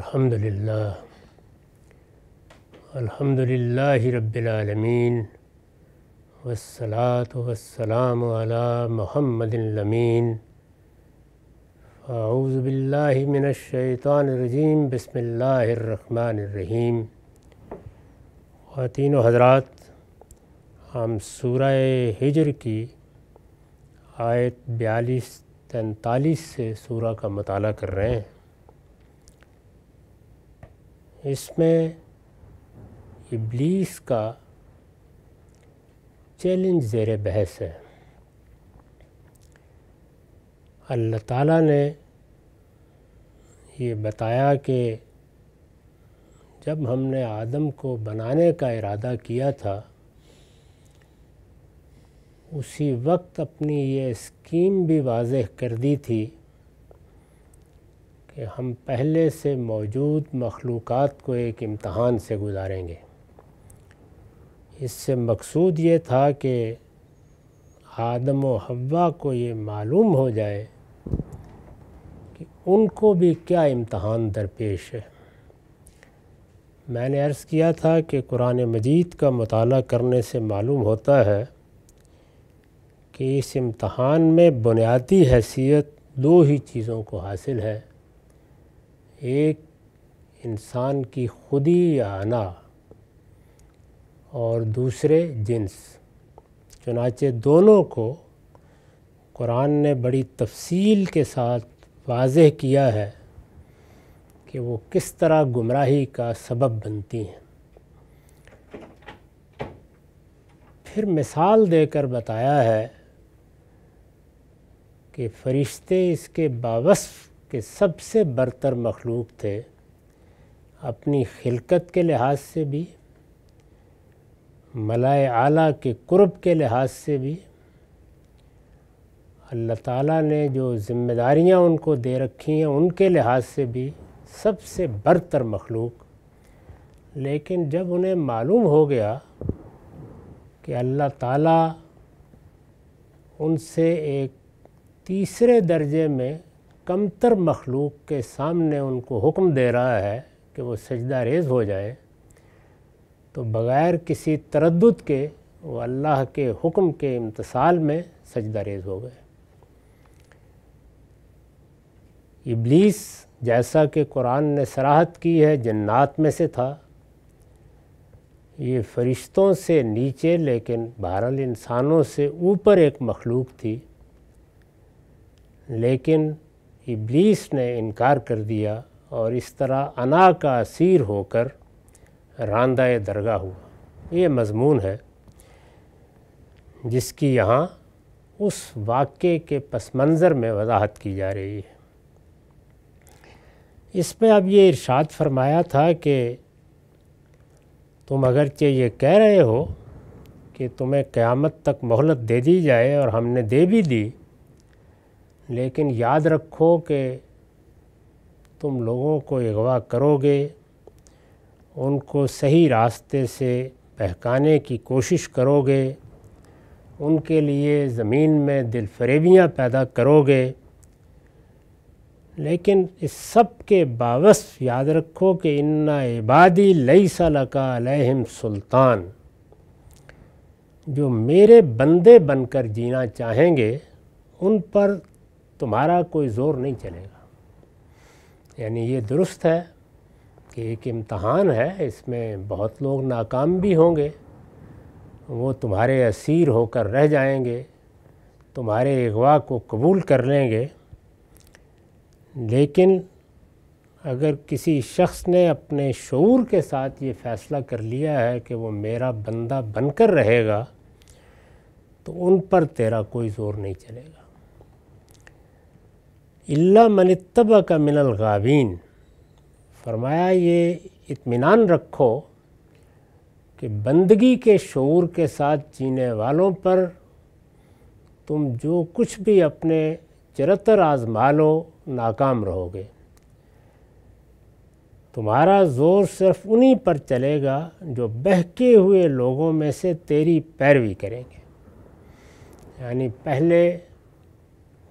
الحمد لله الحمد لله رب العالمين والصلاة والسلام على محمد الأمين أعوذ بالله من الشيطان الرجيم بسم الله الرحمن الرحيم ख़वान हजरात हम सूर हिजर की आयत बयालीस तैंतालीस سے سورہ کا مطالعہ کر رہے ہیں इसमें इब्लीस का चैलेंज ज़ेर बहस है अल्लाह ताला ने ये बताया कि जब हमने आदम को बनाने का इरादा किया था उसी वक्त अपनी ये स्कीम भी वाजह कर दी थी कि हम पहले से मौजूद मखलूक़ को एक इम्तहान से गुजारेंगे इससे मकसूद ये था कि आदम व हवा को ये मालूम हो जाए कि उनको भी क्या इम्तहान दरपेश है मैंने अर्ज़ किया था कि कुरान मजीद का मताल करने से मालूम होता है कि इस इम्तहान में बुनियादी हैसियत दो ही चीज़ों को हासिल है एक इंसान की खुदी आना और दूसरे जिन्स चुनाचे दोनों को कुरान ने बड़ी तफसील के साथ वाज किया है कि वो किस तरह गुमराही का सबब बनती हैं फिर मिसाल देकर बताया है कि फरिश्ते इसके बावस्फ़ के सबसे बरतर मखलूक थे अपनी खिलकत के लिहाज से भी मलाए आला के कुर्ब के लिहाज से भी अल्लाह ताला ने जो ज़िम्मेदारियाँ उनको दे रखी हैं उनके लिहाज से भी सबसे बरतर मखलूक लेकिन जब उन्हें मालूम हो गया कि अल्लाह ताला उनसे एक तीसरे दर्जे में कमतर मखलूक के सामने उनको हुक्म दे रहा है कि वो सजदा रेज हो जाए तो बग़ैर किसी तरद के वो अल्लाह के हुक्म के इम्तसाल में सजदा रेज हो गए इब्लीस जैसा कि कुरान ने सराहत की है जन्नात में से था ये फ़रिश्तों से नीचे लेकिन बहरहाल इंसानों से ऊपर एक मखलूक थी लेकिन इब्लीस ने इनकार कर दिया और इस तरह अना का असीर होकर रानदा दरगाह हुआ ये मजमून है जिसकी यहाँ उस वाक्य के पस मंज़र में वजाहत की जा रही है इसमें अब ये इरशाद फरमाया था कि तुम अगरचे ये कह रहे हो कि तुम्हें क़्यामत तक मोहलत दे दी जाए और हमने दे भी दी लेकिन याद रखो कि तुम लोगों को अगवा करोगे उनको सही रास्ते से बहकाने की कोशिश करोगे उनके लिए ज़मीन में दिलफरेबियाँ पैदा करोगे लेकिन इस सब के बावस याद रखो कि इन्ना इबादी लई सलका अलहम सुल्तान जो मेरे बंदे बनकर जीना चाहेंगे उन पर तुम्हारा कोई ज़ोर नहीं चलेगा यानी ये दुरुस्त है कि एक इम्तहान है इसमें बहुत लोग नाकाम भी होंगे वो तुम्हारे असीर होकर रह जाएंगे तुम्हारे अगवा को कबूल कर लेंगे लेकिन अगर किसी शख्स ने अपने शूर के साथ ये फ़ैसला कर लिया है कि वो मेरा बंदा बनकर रहेगा तो उन पर तेरा कोई ज़ोर नहीं चलेगा मन तब का मिनल गावीन फरमाया ये इत्मीनान रखो कि बंदगी के शूर के साथ जीने वालों पर तुम जो कुछ भी अपने चरतर आजमा लो नाकाम रहोगे तुम्हारा ज़ोर सिर्फ उन्हीं पर चलेगा जो बहके हुए लोगों में से तेरी पैरवी करेंगे यानी पहले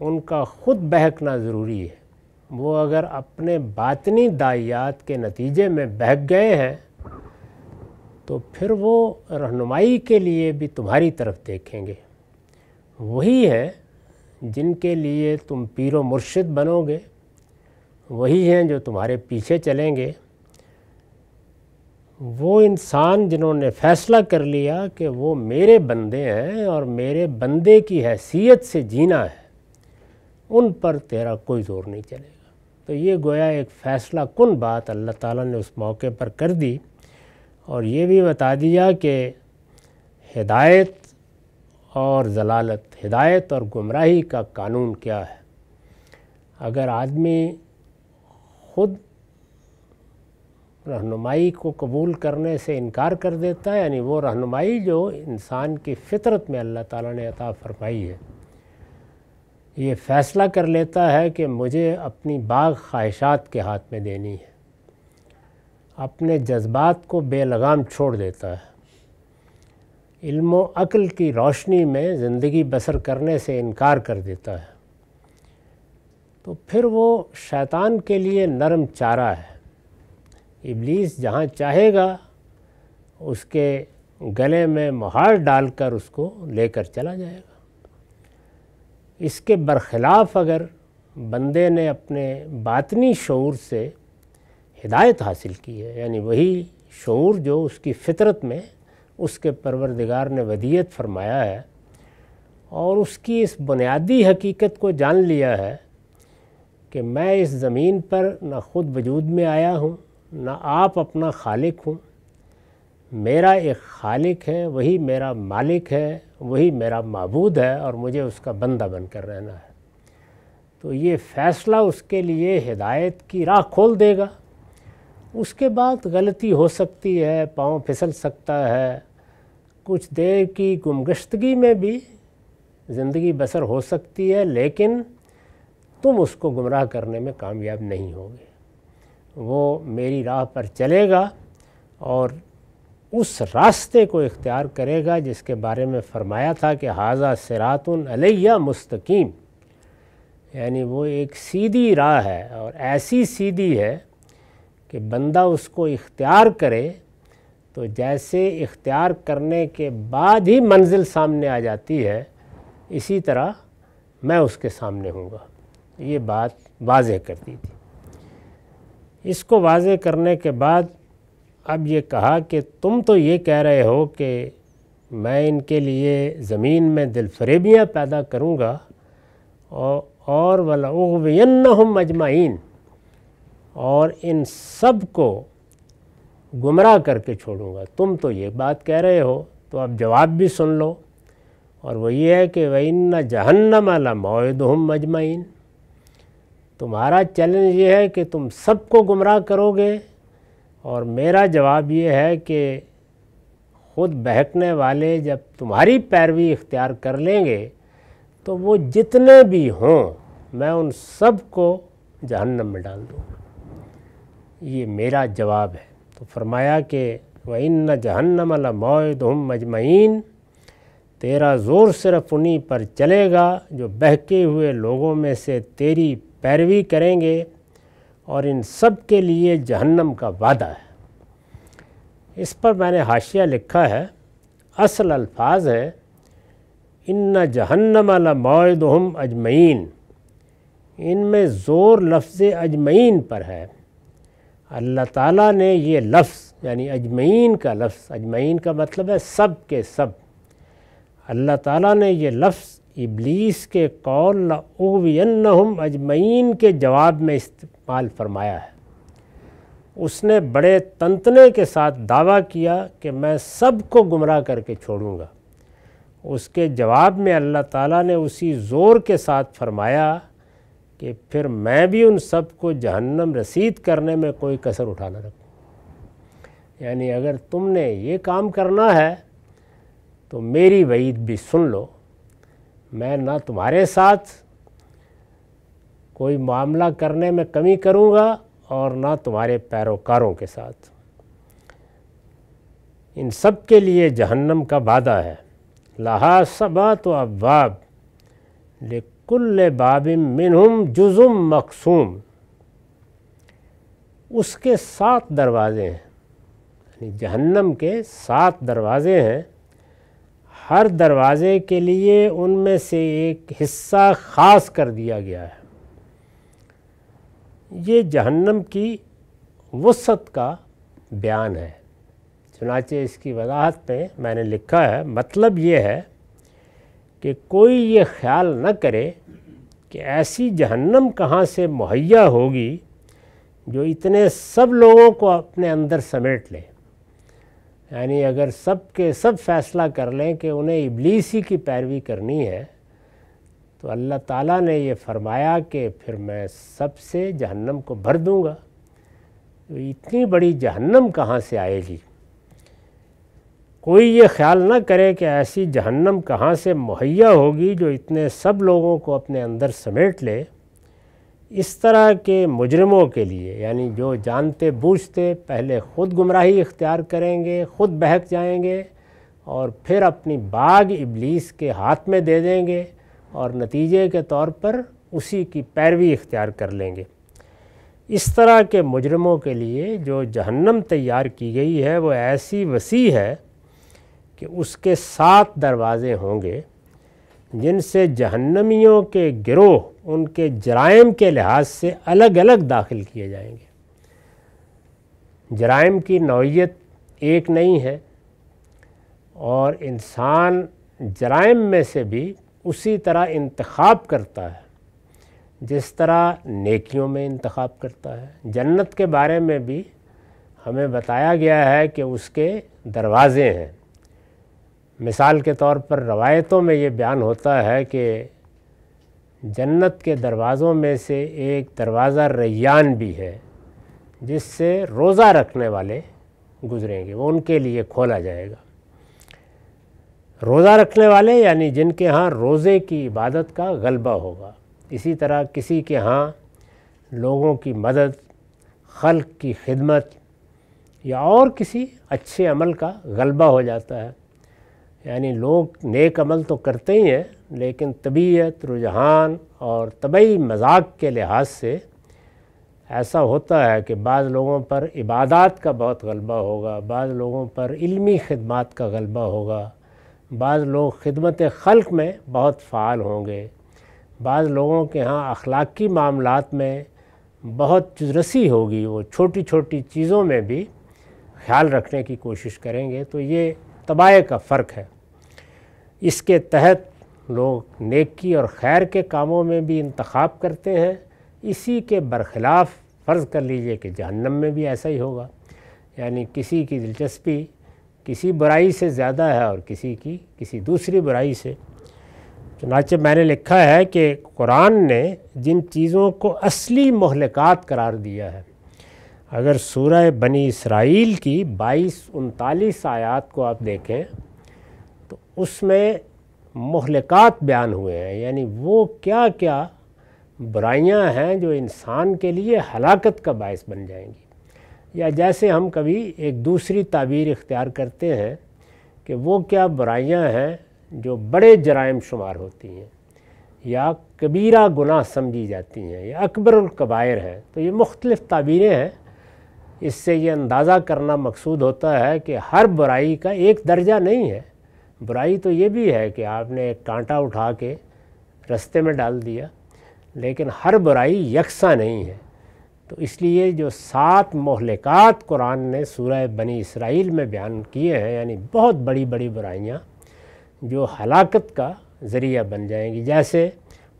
उनका ख़ुद बहकना ज़रूरी है वो अगर अपने बातनी दायात के नतीजे में बहक गए हैं तो फिर वो रहनुमाई के लिए भी तुम्हारी तरफ देखेंगे वही हैं जिनके लिए तुम पीर मुर्शिद बनोगे वही हैं जो तुम्हारे पीछे चलेंगे वो इंसान जिन्होंने फ़ैसला कर लिया कि वो मेरे बंदे हैं और मेरे बंदे की हैसियत से जीना है उन पर तेरा कोई ज़ोर नहीं चलेगा तो ये गोया एक फ़ैसला कन बात अल्लाह ताला ने उस मौके पर कर दी और ये भी बता दिया कि हिदायत और जलालत हिदायत और गुमराही का कानून क्या है अगर आदमी ख़ुद रहनुमाई को कबूल करने से इनकार कर देता है यानी वो रहनुमाई जो इंसान की फितरत में अल्लाह ताला ने अता फ़रमाई है ये फ़ैसला कर लेता है कि मुझे अपनी बाग ख्वाहिशात के हाथ में देनी है अपने जज्बात को बेलगाम छोड़ देता है इल्म अक्ल की रोशनी में ज़िंदगी बसर करने से इनकार कर देता है तो फिर वो शैतान के लिए नरम चारा है इब्लीस जहाँ चाहेगा उसके गले में मुहार डालकर उसको लेकर चला जाएगा इसके बरखिलाफ़ अगर बंदे ने अपने बातनी शूर से हिदायत हासिल की है यानी वही शूर जो उसकी फितरत में उसके परवरदिगार ने वदियत फरमाया है और उसकी इस बुनियादी हकीकत को जान लिया है कि मैं इस ज़मीन पर ना ख़ुद वजूद में आया हूँ ना आप अपना खालिक हूँ मेरा एक खालिक है वही मेरा मालिक है वही मेरा मबूद है और मुझे उसका बंदा बनकर रहना है तो ये फ़ैसला उसके लिए हिदायत की राह खोल देगा उसके बाद गलती हो सकती है पाँव फिसल सकता है कुछ देर की गुमगश्तगी में भी ज़िंदगी बसर हो सकती है लेकिन तुम उसको गुमराह करने में कामयाब नहीं होगे वो मेरी राह पर चलेगा और उस रास्ते को इख्तियार करेगा जिसके बारे में फ़रमाया था कि हाजा सिरातन अलैया मुस्तकीम यानी वो एक सीधी राह है और ऐसी सीधी है कि बंदा उसको इख्तियार करे तो जैसे इख्तियार करने के बाद ही मंजिल सामने आ जाती है इसी तरह मैं उसके सामने हूँगा ये बात वाजह कर दी थी इसको वाजह करने के बाद अब ये कहा कि तुम तो ये कह रहे हो कि मैं इनके लिए ज़मीन में दिलफरेबियाँ पैदा करूँगा और और वलाउन हम मजमाइन और इन सब को गुमराह करके छोड़ूंगा तुम तो ये बात कह रहे हो तो अब जवाब भी सुन लो और वो ये है कि वन्ना जहन्नम अला मोद हम मजमाइन तुम्हारा चैलेंज ये है कि तुम सबको गुमराह करोगे और मेरा जवाब ये है कि ख़ुद बहकने वाले जब तुम्हारी पैरवी इख्तियार कर लेंगे तो वो जितने भी हों मैं उन सब को जहन्नम में डाल दूँगा ये मेरा जवाब है तो फरमाया कि वन न जहन्नम मोदम मजमैन तेरा ज़ोर सिर्फ उन्हीं पर चलेगा जो बहके हुए लोगों में से तेरी पैरवी करेंगे और इन सब के लिए जहन्नम का वादा है इस पर मैंने हाशिया लिखा है असल अल्फाज है इन जहन्नम मोदम अजमैन इनमें ज़ोर लफ्ज़ अजमैन पर है अल्लाह ताला ने ये लफ्ज़ यानी अजमैन का लफ्ज़ अजमैन का मतलब है सब के सब अल्लाह ताला ने ये लफ्ज़ इबलीस के कौल हम अजमैन के जवाब में इस्तेमाल फरमाया है उसने बड़े तंतने के साथ दावा किया कि मैं सबको गुमराह करके छोड़ूंगा उसके जवाब में अल्लाह ताला ने उसी ज़ोर के साथ फरमाया कि फिर मैं भी उन सब को जहन्नम रसीद करने में कोई कसर उठा ना रखूँ यानी अगर तुमने ये काम करना है तो मेरी वईद भी सुन लो मैं ना तुम्हारे साथ कोई मामला करने में कमी करूँगा और ना तुम्हारे पैरोकारों के साथ इन सब के लिए जहन्नम का वादा है लहा सबा तो अबाब लेकुल्ल बाबिम मिनहुम जुजुम मकसूम उसके सात दरवाज़े हैं यानी जहन्नम के सात दरवाज़े हैं हर दरवाज़े के लिए उनमें से एक हिस्सा ख़ास कर दिया गया है ये जहन्नम की वसत का बयान है चुनाचे इसकी वजाहत में मैंने लिखा है मतलब ये है कि कोई ये ख्याल न करे कि ऐसी जहन्नम कहाँ से मुहैया होगी जो इतने सब लोगों को अपने अंदर समेट ले यानी अगर सब के सब फैसला कर लें कि उन्हें इबलीसी की पैरवी करनी है तो अल्लाह ताला ने ये फरमाया कि फिर मैं सबसे जहन्नम को भर दूँगा तो इतनी बड़ी जहन्नम कहाँ से आएगी कोई ये ख्याल ना करे कि ऐसी जहन्नम कहाँ से मुहैया होगी जो इतने सब लोगों को अपने अंदर समेट ले इस तरह के मुजरमों के लिए यानी जो जानते बूझते पहले ख़ुद गुमराही इख्तियार करेंगे ख़ुद बहक जाएंगे और फिर अपनी बाग इबलीस के हाथ में दे देंगे और नतीजे के तौर पर उसी की पैरवी इख्तियार कर लेंगे इस तरह के मुजरमों के लिए जो जहन्नम तैयार की गई है वो ऐसी वसी है कि उसके सात दरवाज़े होंगे जिनसे जहन्नमियों के गिरोह उनके जराइम के लिहाज से अलग अलग दाखिल किए जाएंगे जराइम की नौीयत एक नहीं है और इंसान जराइम में से भी उसी तरह इंतखब करता है जिस तरह नेकियों में इंतखब करता है जन्नत के बारे में भी हमें बताया गया है कि उसके दरवाज़े हैं मिसाल के तौर पर रवायतों में ये बयान होता है कि जन्नत के दरवाज़ों में से एक दरवाज़ा रैयान भी है जिससे रोज़ा रखने वाले गुज़रेंगे वो उनके लिए खोला जाएगा रोज़ा रखने वाले यानी जिनके यहाँ रोज़े की इबादत का गलबा होगा इसी तरह किसी के यहाँ लोगों की मदद खल्क की खिदमत या और किसी अच्छे अमल का गलबा हो जाता है यानी लोग नेक अमल तो करते ही हैं लेकिन तबीयत रुझान और तबई मजाक के लिहाज से ऐसा होता है कि बाद लोगों पर इबादत का बहुत गलबा होगा बाद लोगों पर इल्मी खिदमत का गलबा होगा बाज़ लोग खदमत खल्क में बहुत फ़ाल होंगे बाज़ लोगों के यहाँ अखलाक़ी मामलों में बहुत रसी होगी वो छोटी छोटी चीज़ों में भी ख्याल रखने की कोशिश करेंगे तो ये तबाह का फ़र्क है इसके तहत लोग नेकी और खैर के कामों में भी इंतखब करते हैं इसी के बरखिलाफ़ फ़र्ज़ कर लीजिए कि जहन्नम में भी ऐसा ही होगा यानी किसी की दिलचस्पी किसी बुराई से ज़्यादा है और किसी की किसी दूसरी बुराई से चुनाचे मैंने लिखा है कि कुरान ने जिन चीज़ों को असली महलकत करार दिया है अगर सूर बनी इसराइल की बाईस उनतालीस आयात को आप देखें तो उसमें महलकत बयान हुए हैं यानी वो क्या क्या बुराइयां हैं जो इंसान के लिए हलाकत का बायस बन जाएंगी या जैसे हम कभी एक दूसरी ताबीर इख्तियार करते हैं कि वो क्या बुराइयाँ हैं जो बड़े जराइम शुमार होती हैं या कबीरा गुनाह समझी जाती हैं या अकबर कबायर हैं तो ये मुख्तलिफ़ ताबीरें हैं इससे ये अंदाज़ा करना मकसूद होता है कि हर बुराई का एक दर्जा नहीं है बुराई तो ये भी है कि आपने एक कांटा उठा के रस्ते में डाल दिया लेकिन हर बुराई यकसा नहीं है तो इसलिए जो सात महलिकात कुरान ने सूरह बनी इसराइल में बयान किए हैं यानी बहुत बड़ी बड़ी बुराइयाँ जो हलाकत का ज़रिया बन जाएंगी जैसे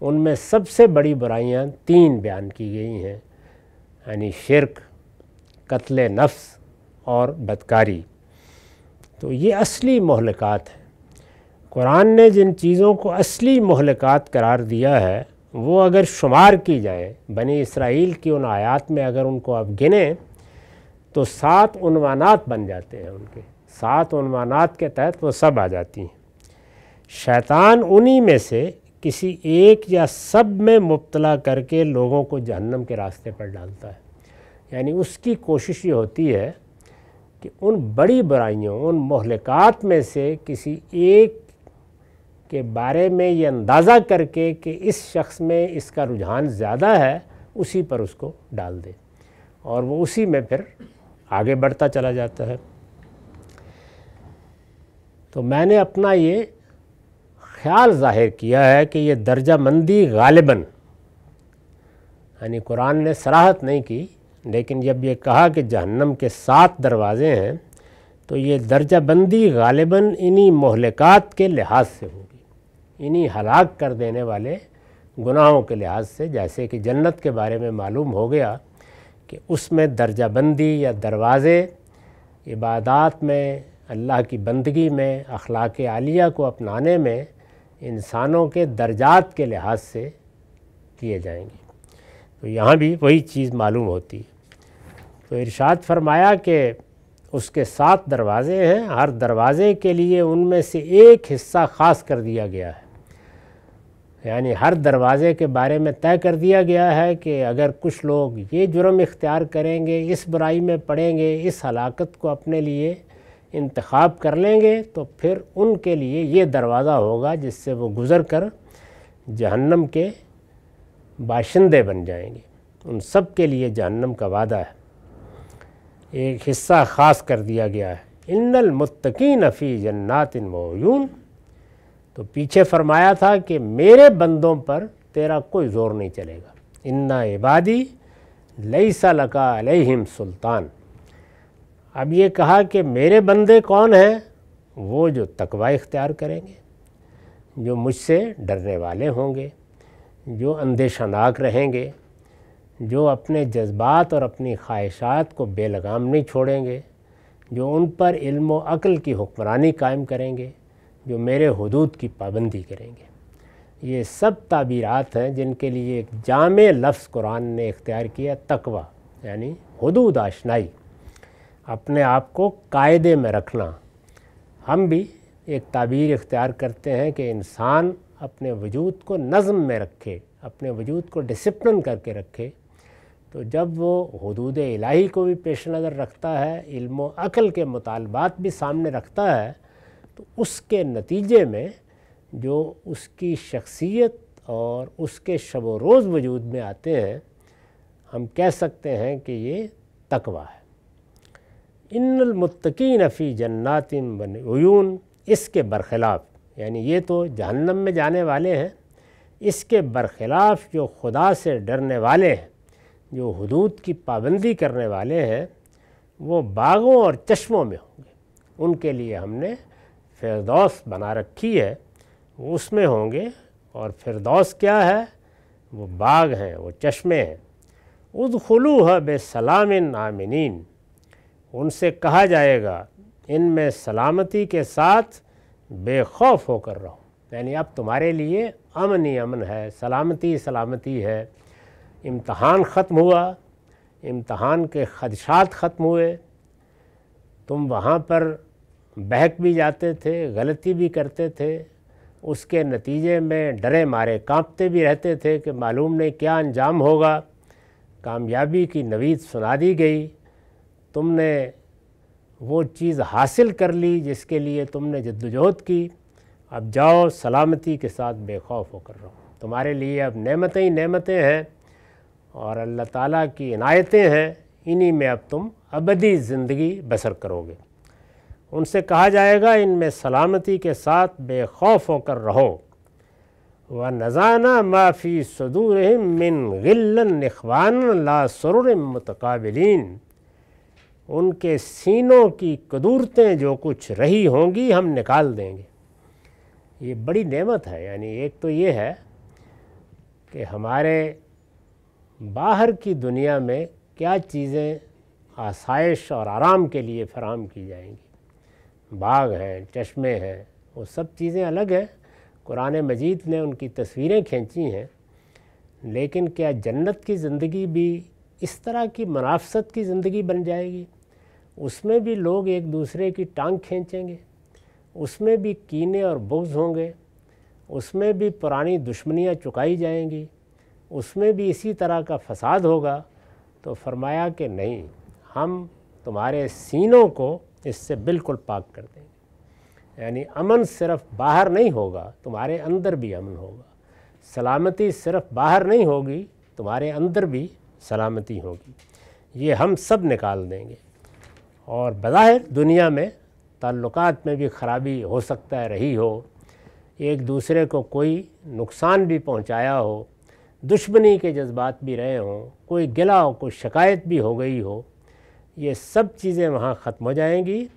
उनमें सबसे बड़ी बुराइयाँ तीन बयान की गई हैं यानी शिरक कत्ल नफ्स और बदकारी तो ये असली महलिकात हैं कुरान ने जिन चीज़ों को असली महलिकात करार दिया है वो अगर शुमार की जाए बनी इसराइल की उन आयात में अगर उनको आप गिनें तो सात उनवानात बन जाते हैं उनके सात उनवानात के तहत वो सब आ जाती हैं शैतान उन्हीं में से किसी एक या सब में मुबतला करके लोगों को जहन्नम के रास्ते पर डालता है यानी उसकी कोशिश ये होती है कि उन बड़ी बुराइयों उन महलिकात में से किसी एक के बारे में ये अंदाज़ा करके कि इस शख्स में इसका रुझान ज़्यादा है उसी पर उसको डाल दे और वो उसी में फिर आगे बढ़ता चला जाता है तो मैंने अपना ये ख्याल ज़ाहिर किया है कि ये दर्जा मंदी गालिबा यानी कुरान ने सराहत नहीं की लेकिन जब ये कहा कि जहन्नम के सात दरवाज़े हैं तो ये दर्जा बंदी गालिबा इन्हीं मोहलिकात के लिहाज से होगी इन्हीं हलाक कर देने वाले गुनाहों के लिहाज से जैसे कि जन्नत के बारे में मालूम हो गया कि उसमें दर्जाबंदी या दरवाज़े इबादत में अल्लाह की बंदगी में अखलाक आलिया को अपनाने में इंसानों के दर्जात के लिहाज से किए जाएंगे तो यहाँ भी वही चीज़ मालूम होती है तो इरशाद फरमाया कि उसके सात दरवाज़े हैं हर दरवाज़े के लिए उनमें से एक हिस्सा ख़ास कर दिया गया है यानी हर दरवाज़े के बारे में तय कर दिया गया है कि अगर कुछ लोग ये जुर्म इख्तियार करेंगे इस बुराई में पड़ेंगे इस हलाकत को अपने लिए इंतखब कर लेंगे तो फिर उनके लिए ये दरवाज़ा होगा जिससे वो गुज़र कर जहन्नम के बाशिंदे बन जाएंगे उन सब के लिए जहन्नम का वादा है एक हिस्सा ख़ास कर दिया गया है इन्नल मुत्तकीन फ़ी जन्नातिन वयून तो पीछे फरमाया था कि मेरे बंदों पर तेरा कोई ज़ोर नहीं चलेगा इन्ना इबादी लई लका अलहिम सुल्तान अब ये कहा कि मेरे बंदे कौन हैं वो जो तकवा इख्तियार करेंगे जो मुझसे डरने वाले होंगे जो नाक रहेंगे जो अपने जज्बात और अपनी ख्वाहिशात को बेलगाम नहीं छोड़ेंगे जो उन पर इल्म अक्ल की हुक्मरानी कायम करेंगे जो मेरे हदूद की पाबंदी करेंगे ये सब ताबीरत हैं जिनके लिए एक जाम लफ्स कुरान ने इख्तियार किया तकवा यानी हदूद आशनाई अपने आप को कायदे में रखना हम भी एक ताबीर इख्तियार करते हैं कि इंसान अपने वजूद को नज़म में रखे अपने वजूद को डिसिप्लिन करके रखे तो जब वो हदूद इलाही को भी पेश नज़र रखता है इल्म अकल के मुतालबात भी सामने रखता है तो उसके नतीजे में जो उसकी शख्सियत और उसके शब रोज़ वजूद में आते हैं हम कह सकते हैं कि ये तकवा है इनमतकीन नफ़ी जन्नातिम बनयून इसके बरखिलाफ़ यानी ये तो जहन्नम में जाने वाले हैं इसके बरखिलाफ़ जो खुदा से डरने वाले हैं जो हदूद की पाबंदी करने वाले हैं वो बागों और चश्मों में होंगे उनके लिए हमने फिरदौस बना रखी है उसमें होंगे और फिरदौस क्या है वो बाग हैं वो चश्मे हैं उद खलू है बेसलामिन आमिनीन उनसे कहा जाएगा इन में सलामती के साथ बेखौफ होकर रहो यानी अब तुम्हारे लिए अमन ही अमन है सलामती सलामती है इम्तहान ख़त्म हुआ इम्तहान के खदशात ख़त्म हुए तुम वहाँ पर बहक भी जाते थे गलती भी करते थे उसके नतीजे में डरे मारे कांपते भी रहते थे कि मालूम नहीं क्या अंजाम होगा कामयाबी की नवीद सुना दी गई तुमने वो चीज़ हासिल कर ली जिसके लिए तुमने जद्दोजहद की अब जाओ सलामती के साथ बेखौफ होकर रहो तुम्हारे लिए अब नेमतें ही नेमतें हैं और अल्लाह ताला की इनायतें हैं इन्हीं में अब तुम अबदी ज़िंदगी बसर करोगे उनसे कहा जाएगा इनमें सलामती के साथ बेखौफ होकर रहो व नज़ाना माफ़ी सदूर मिन गिल्लन इखवान लासर मतकाबलिन उनके सीनों की कदूरतें जो कुछ रही होंगी हम निकाल देंगे ये बड़ी नेमत है यानी एक तो ये है कि हमारे बाहर की दुनिया में क्या चीज़ें आसाइश और आराम के लिए फराम की जाएंगी बाग हैं चश्मे हैं वो सब चीज़ें अलग हैं कुरान मजीद ने उनकी तस्वीरें खींची हैं लेकिन क्या जन्नत की ज़िंदगी भी इस तरह की मनाफसत की ज़िंदगी बन जाएगी उसमें भी लोग एक दूसरे की टांग खींचेंगे उसमें भी कीने और बुग्ज़ होंगे उसमें भी पुरानी दुश्मनियाँ चुकाई जाएंगी उसमें भी इसी तरह का फसाद होगा तो फरमाया कि नहीं हम तुम्हारे सीनों को इससे बिल्कुल पाक कर देंगे यानी अमन सिर्फ बाहर नहीं होगा तुम्हारे अंदर भी अमन होगा सलामती सिर्फ बाहर नहीं होगी तुम्हारे अंदर भी सलामती होगी ये हम सब निकाल देंगे और बज़ाहिर दुनिया में ताल्लुकात में भी ख़राबी हो सकता है रही हो एक दूसरे को कोई नुकसान भी पहुंचाया हो दुश्मनी के जज्बात भी रहे हों कोई गिला हो कोई शिकायत भी हो गई हो ये सब चीज़ें वहाँ ख़त्म हो जाएंगी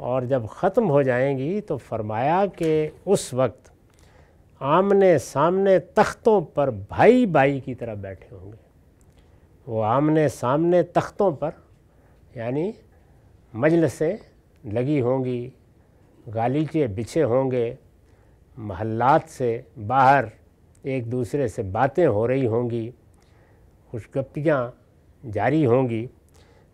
और जब ख़त्म हो जाएंगी तो फरमाया कि उस वक्त आमने सामने तख्तों पर भाई भाई की तरह बैठे होंगे वो आमने सामने तख्तों पर यानी मजलसें लगी होंगी गालीचे बिछे होंगे महल्लात से बाहर एक दूसरे से बातें हो रही होंगी खुशगप्तियाँ जारी होंगी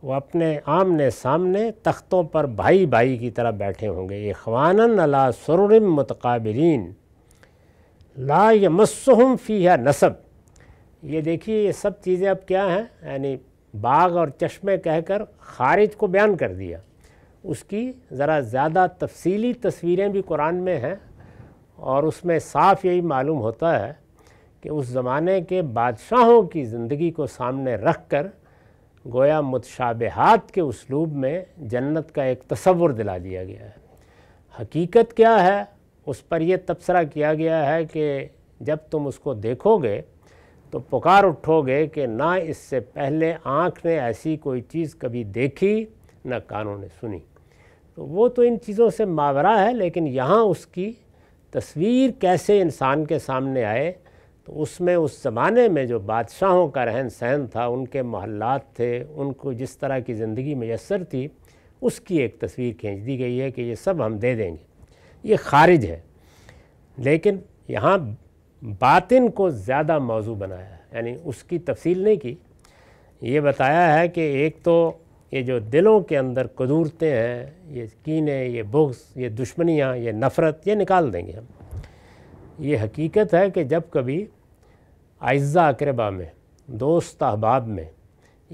वो अपने आमने सामने तख्तों पर भाई भाई की तरह बैठे होंगे इखवान अला सुर मतकबरीन ला यमसहम फ़िया नसब ये देखिए ये सब चीज़ें अब क्या हैं यानी बाग और चश्मे कहकर खारिज को बयान कर दिया उसकी ज़रा ज़्यादा तफसीली तस्वीरें भी कुरान में हैं और उसमें साफ यही मालूम होता है कि उस ज़माने के बादशाहों की ज़िंदगी को सामने रख कर गोया मुतशाबहत के उसलूब में जन्नत का एक तस्वुर दिला दिया गया है हकीकत क्या है उस पर यह तबसरा किया गया है कि जब तुम उसको देखोगे तो पुकार उठोगे कि ना इससे पहले आँख ने ऐसी कोई चीज़ कभी देखी ना कानों ने सुनी तो वो तो इन चीज़ों से मावरा है लेकिन यहाँ उसकी तस्वीर कैसे इंसान के सामने आए तो उसमें उस ज़माने में जो बादशाहों का रहन सहन था उनके मोहल्लात थे उनको जिस तरह की ज़िंदगी मैसर थी उसकी एक तस्वीर खींच दी गई है कि ये सब हम दे देंगे ये खारिज है लेकिन यहाँ बातिन को ज़्यादा मौजू बनाया है यानी उसकी तफसील नहीं की ये बताया है कि एक तो ये जो दिलों के अंदर कदूरतें हैं ये कीने ये बुग्स ये दुश्मनियाँ ये नफ़रत ये निकाल देंगे हम ये हकीकत है कि जब कभी अज्जा अकरबा में दोस्त अहबाब में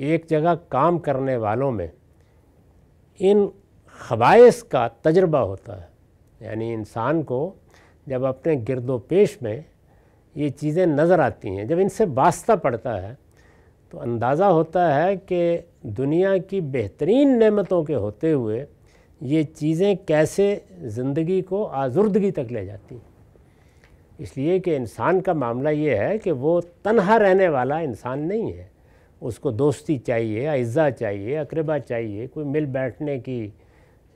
एक जगह काम करने वालों में इन खबाइस का तजर्बा होता है यानी इंसान को जब अपने गिरदोपेश पेश में ये चीज़ें नज़र आती हैं जब इनसे वास्ता पड़ता है तो अंदाज़ा होता है कि दुनिया की बेहतरीन नेमतों के होते हुए ये चीज़ें कैसे ज़िंदगी को आज़ुर्दगी तक ले जाती हैं इसलिए कि इंसान का मामला ये है कि वो तनहा रहने वाला इंसान नहीं है उसको दोस्ती चाहिए अज्जा चाहिए अकरबा चाहिए कोई मिल बैठने की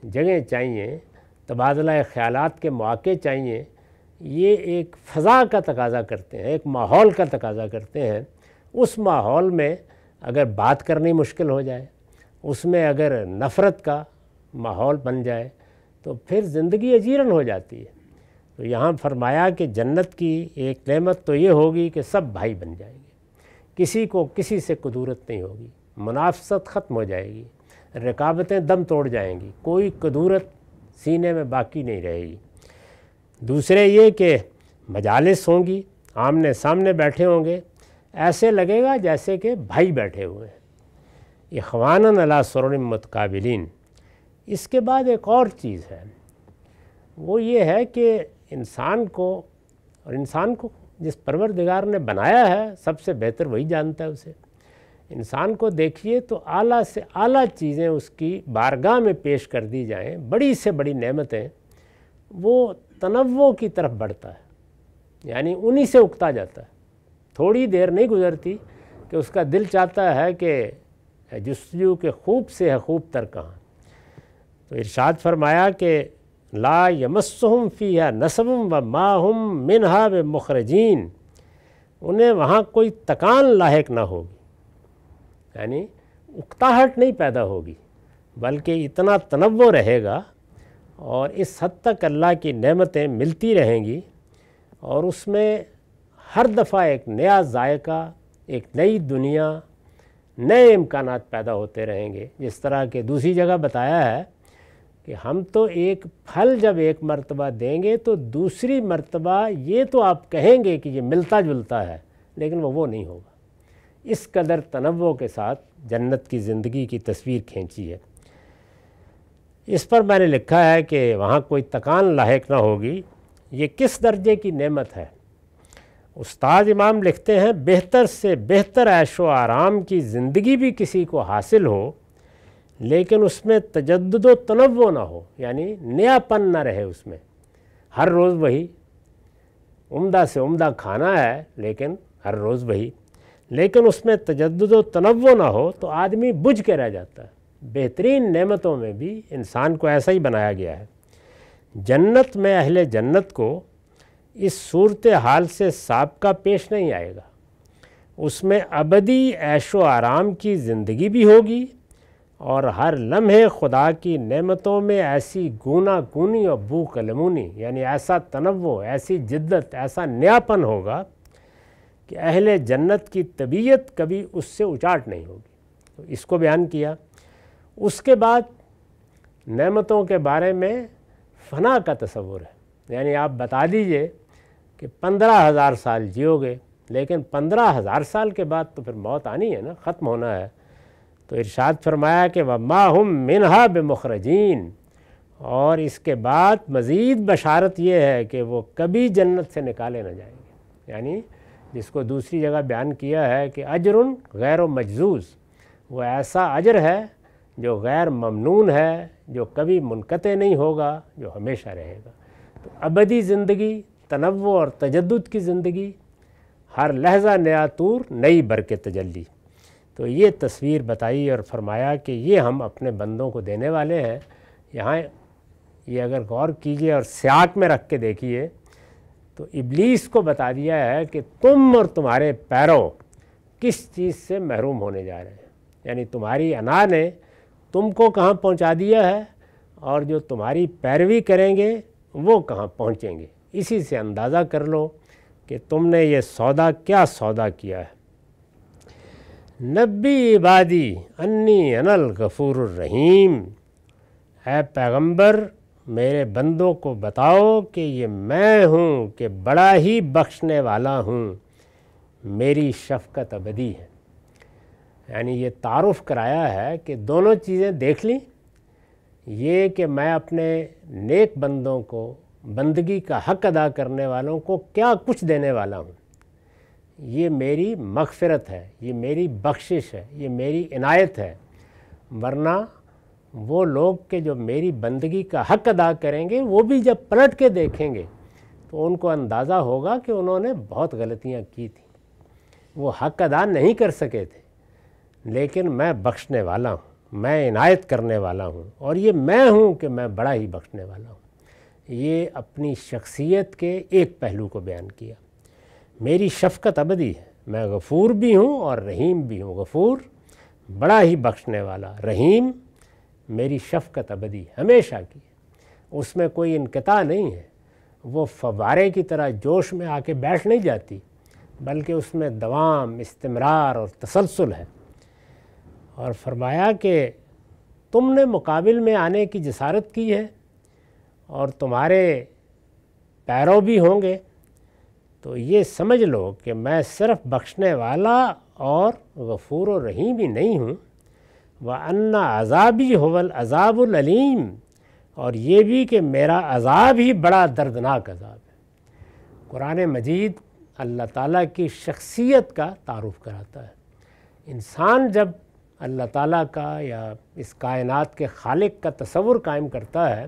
जगह चाहिए तबादला ख्याल के मौक़े चाहिए ये एक फ़ा का तकाजा करते हैं एक माहौल का तकाजा करते हैं उस माहौल में अगर बात करनी मुश्किल हो जाए उसमें अगर नफ़रत का माहौल बन जाए तो फिर ज़िंदगी अजीरन हो जाती है तो यहाँ फरमाया कि जन्नत की एक नेमत तो ये होगी कि सब भाई बन जाएंगे किसी को किसी से कदूरत नहीं होगी मुनाफ्सत ख़त्म हो जाएगी रकाबतें दम तोड़ जाएंगी कोई कदूरत सीने में बाकी नहीं रहेगी दूसरे ये कि मजालस होंगी आमने सामने बैठे होंगे ऐसे लगेगा जैसे कि भाई बैठे हुए हैं ये अला सरमत मतकाबिलीन इसके बाद एक और चीज़ है वो ये है कि इंसान को और इंसान को जिस परवरदिगार ने बनाया है सबसे बेहतर वही जानता है उसे इंसान को देखिए तो आला से आला चीज़ें उसकी बारगाह में पेश कर दी जाएं बड़ी से बड़ी नेमतें वो तनवों की तरफ बढ़ता है यानी उन्हीं से उगता जाता है थोड़ी देर नहीं गुजरती कि उसका दिल चाहता है कि जस्तजू के खूब से है खूब तर कहाँ तो इरशाद फरमाया कि ला फ़ी या नसबम व माहम मिनहा व मुखरजीन उन्हें वहाँ कोई तकान लाक ना होगी यानी उकताहट नहीं पैदा होगी बल्कि इतना तनव रहेगा और इस हद तक अल्लाह की नमतें मिलती रहेंगी और उसमें हर दफ़ा एक नया जायका एक नई दुनिया नए इम्कान पैदा होते रहेंगे जिस तरह के दूसरी जगह बताया है कि हम तो एक फल जब एक मर्तबा देंगे तो दूसरी मर्तबा ये तो आप कहेंगे कि ये मिलता जुलता है लेकिन वो वो नहीं होगा इस कदर तनव के साथ जन्नत की ज़िंदगी की तस्वीर खींची है इस पर मैंने लिखा है कि वहाँ कोई तकान लाक ना होगी ये किस दर्जे की नेमत है उस्ताद इमाम लिखते हैं बेहतर से बेहतर ऐशो आराम की ज़िंदगी भी किसी को हासिल हो लेकिन उसमें तजद तनवो ना हो यानी नयापन ना रहे उसमें हर रोज़ वही उम्दा से उम्दा खाना है लेकिन हर रोज़ वही लेकिन उसमें तजद तनवो ना हो तो आदमी बुझ के रह जाता है बेहतरीन नेमतों में भी इंसान को ऐसा ही बनाया गया है जन्नत में अहले जन्नत को इस सूरत हाल से सबका पेश नहीं आएगा उसमें अबदी ऐशो आराम की ज़िंदगी भी होगी और हर लम्हे खुदा की नेमतों में ऐसी गुना गुनी और बू कलमूनी यानी ऐसा तनवो ऐसी जिद्दत ऐसा न्यापन होगा कि अहले जन्नत की तबीयत कभी उससे उचाट नहीं होगी तो इसको बयान किया उसके बाद नेमतों के बारे में फना का तस्वुर है यानी आप बता दीजिए कि पंद्रह हज़ार साल जियोगे लेकिन पंद्रह हज़ार साल के बाद तो फिर मौत आनी है ना ख़त्म होना है तो इरशाद फरमाया कि वमा हम मिनहा बमखरजीन और इसके बाद मज़ीद बशारत यह है कि वो कभी जन्नत से निकाले ना जाएंगे यानी जिसको दूसरी जगह बयान किया है कि अजरुन गैर मजजूज़ वो ऐसा अजर है जो गैर ममनून है जो कभी मुनक़ नहीं होगा जो हमेशा रहेगा तो अबदी ज़िंदगी तनव और तजद की ज़िंदगी हर लहजा नया तूर नई बर के तजली तो ये तस्वीर बताई और फरमाया कि ये हम अपने बंदों को देने वाले हैं यहाँ ये अगर गौर कीजिए और स्याक में रख के देखिए तो इबलीस को बता दिया है कि तुम और तुम्हारे पैरों किस चीज़ से महरूम होने जा रहे हैं यानी तुम्हारी अना ने तुमको कहाँ पहुँचा दिया है और जो तुम्हारी पैरवी करेंगे वो कहाँ पहुँचेंगे इसी से अंदाज़ा कर लो कि तुमने ये सौदा क्या सौदा किया है नबी इबादी अन्नी अनल गफूर रहीम है पैगंबर मेरे बंदों को बताओ कि ये मैं हूँ कि बड़ा ही बख्शने वाला हूँ मेरी शफकत अबदी है यानी ये तारुफ कराया है कि दोनों चीज़ें देख ली ये कि मैं अपने नेक बंदों को बंदगी का हक अदा करने वालों को क्या कुछ देने वाला हूँ ये मेरी मगफ़रत है ये मेरी बख्शिश है ये मेरी इनायत है वरना वो लोग के जो मेरी बंदगी का हक अदा करेंगे वो भी जब पलट के देखेंगे तो उनको अंदाज़ा होगा कि उन्होंने बहुत गलतियाँ की थी वो हक अदा नहीं कर सके थे लेकिन मैं बख्शने वाला हूँ मैं इनायत करने वाला हूँ और ये मैं हूँ कि मैं बड़ा ही बख्शने वाला हूँ ये अपनी शख्सियत के एक पहलू को बयान किया मेरी शफ़क़त अबदी है मैं गफ़ूर भी हूँ और रहीम भी हूँ गफ़ूर बड़ा ही बख्शने वाला रहीम मेरी शफ़क़त अबदी हमेशा की उसमें कोई इनकता नहीं है वो फवारे की तरह जोश में आके बैठ नहीं जाती बल्कि उसमें दवाम इस्तमरार और तसलसल है और फरमाया कि तुमने मुकाबिल में आने की जसारत की है और तुम्हारे पैरों भी होंगे तो ये समझ लो कि मैं सिर्फ बख्शने वाला और गफूर रहीम भी नहीं हूँ व अन्ना अजाबी होवल अजाबुललीम और ये भी कि मेरा अजाब ही बड़ा दर्दनाक अजाब है कुरान मजीद अल्लाह ताला की शख्सियत का तारुफ कराता है इंसान जब अल्लाह ताला का या इस कायनात के खालिक का तस्वुर कायम करता है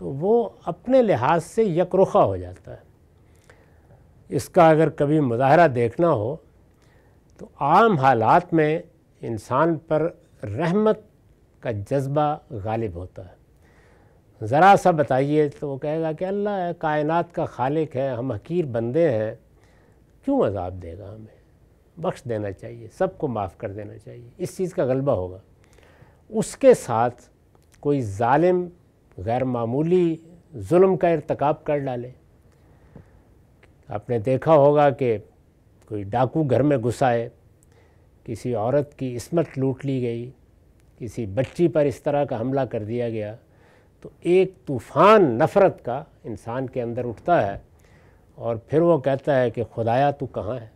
तो वो अपने लिहाज से यकरुखा हो जाता है इसका अगर कभी मुजाहरा देखना हो तो आम हालात में इंसान पर रहमत का जज्बा गालिब होता है ज़रा सा बताइए तो वो कहेगा कि अल्लाह है कायनात का खालिक है हम हकीर बंदे हैं क्यों अजाब देगा हमें बख्श देना चाहिए सबको माफ़ कर देना चाहिए इस चीज़ का गलबा होगा उसके साथ कोई ालिम गैर मामूली जुल्म का इरतकब कर डाले आपने देखा होगा कि कोई डाकू घर में घुसाए किसी औरत की इसमत लूट ली गई किसी बच्ची पर इस तरह का हमला कर दिया गया तो एक तूफ़ान नफ़रत का इंसान के अंदर उठता है और फिर वो कहता है कि खुदाया तू कहाँ है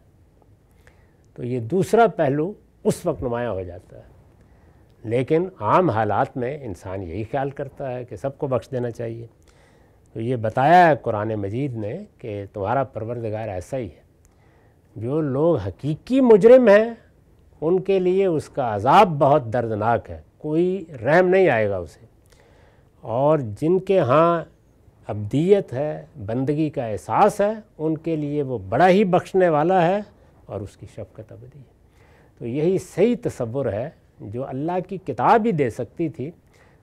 तो ये दूसरा पहलू उस वक्त नुमाया हो जाता है लेकिन आम हालात में इंसान यही ख्याल करता है कि सबको बख्श देना चाहिए तो ये बताया है कुरान मजीद ने कि तुम्हारा परवरदगार ऐसा ही है जो लोग हकीकी मुजरम हैं उनके लिए उसका अजाब बहुत दर्दनाक है कोई रहम नहीं आएगा उसे और जिनके यहाँ अब्दियत है बंदगी का एहसास है उनके लिए वो बड़ा ही बख्शने वाला है और उसकी शफकत अबदी है तो यही सही तस्वुर है जो अल्लाह की किताब ही दे सकती थी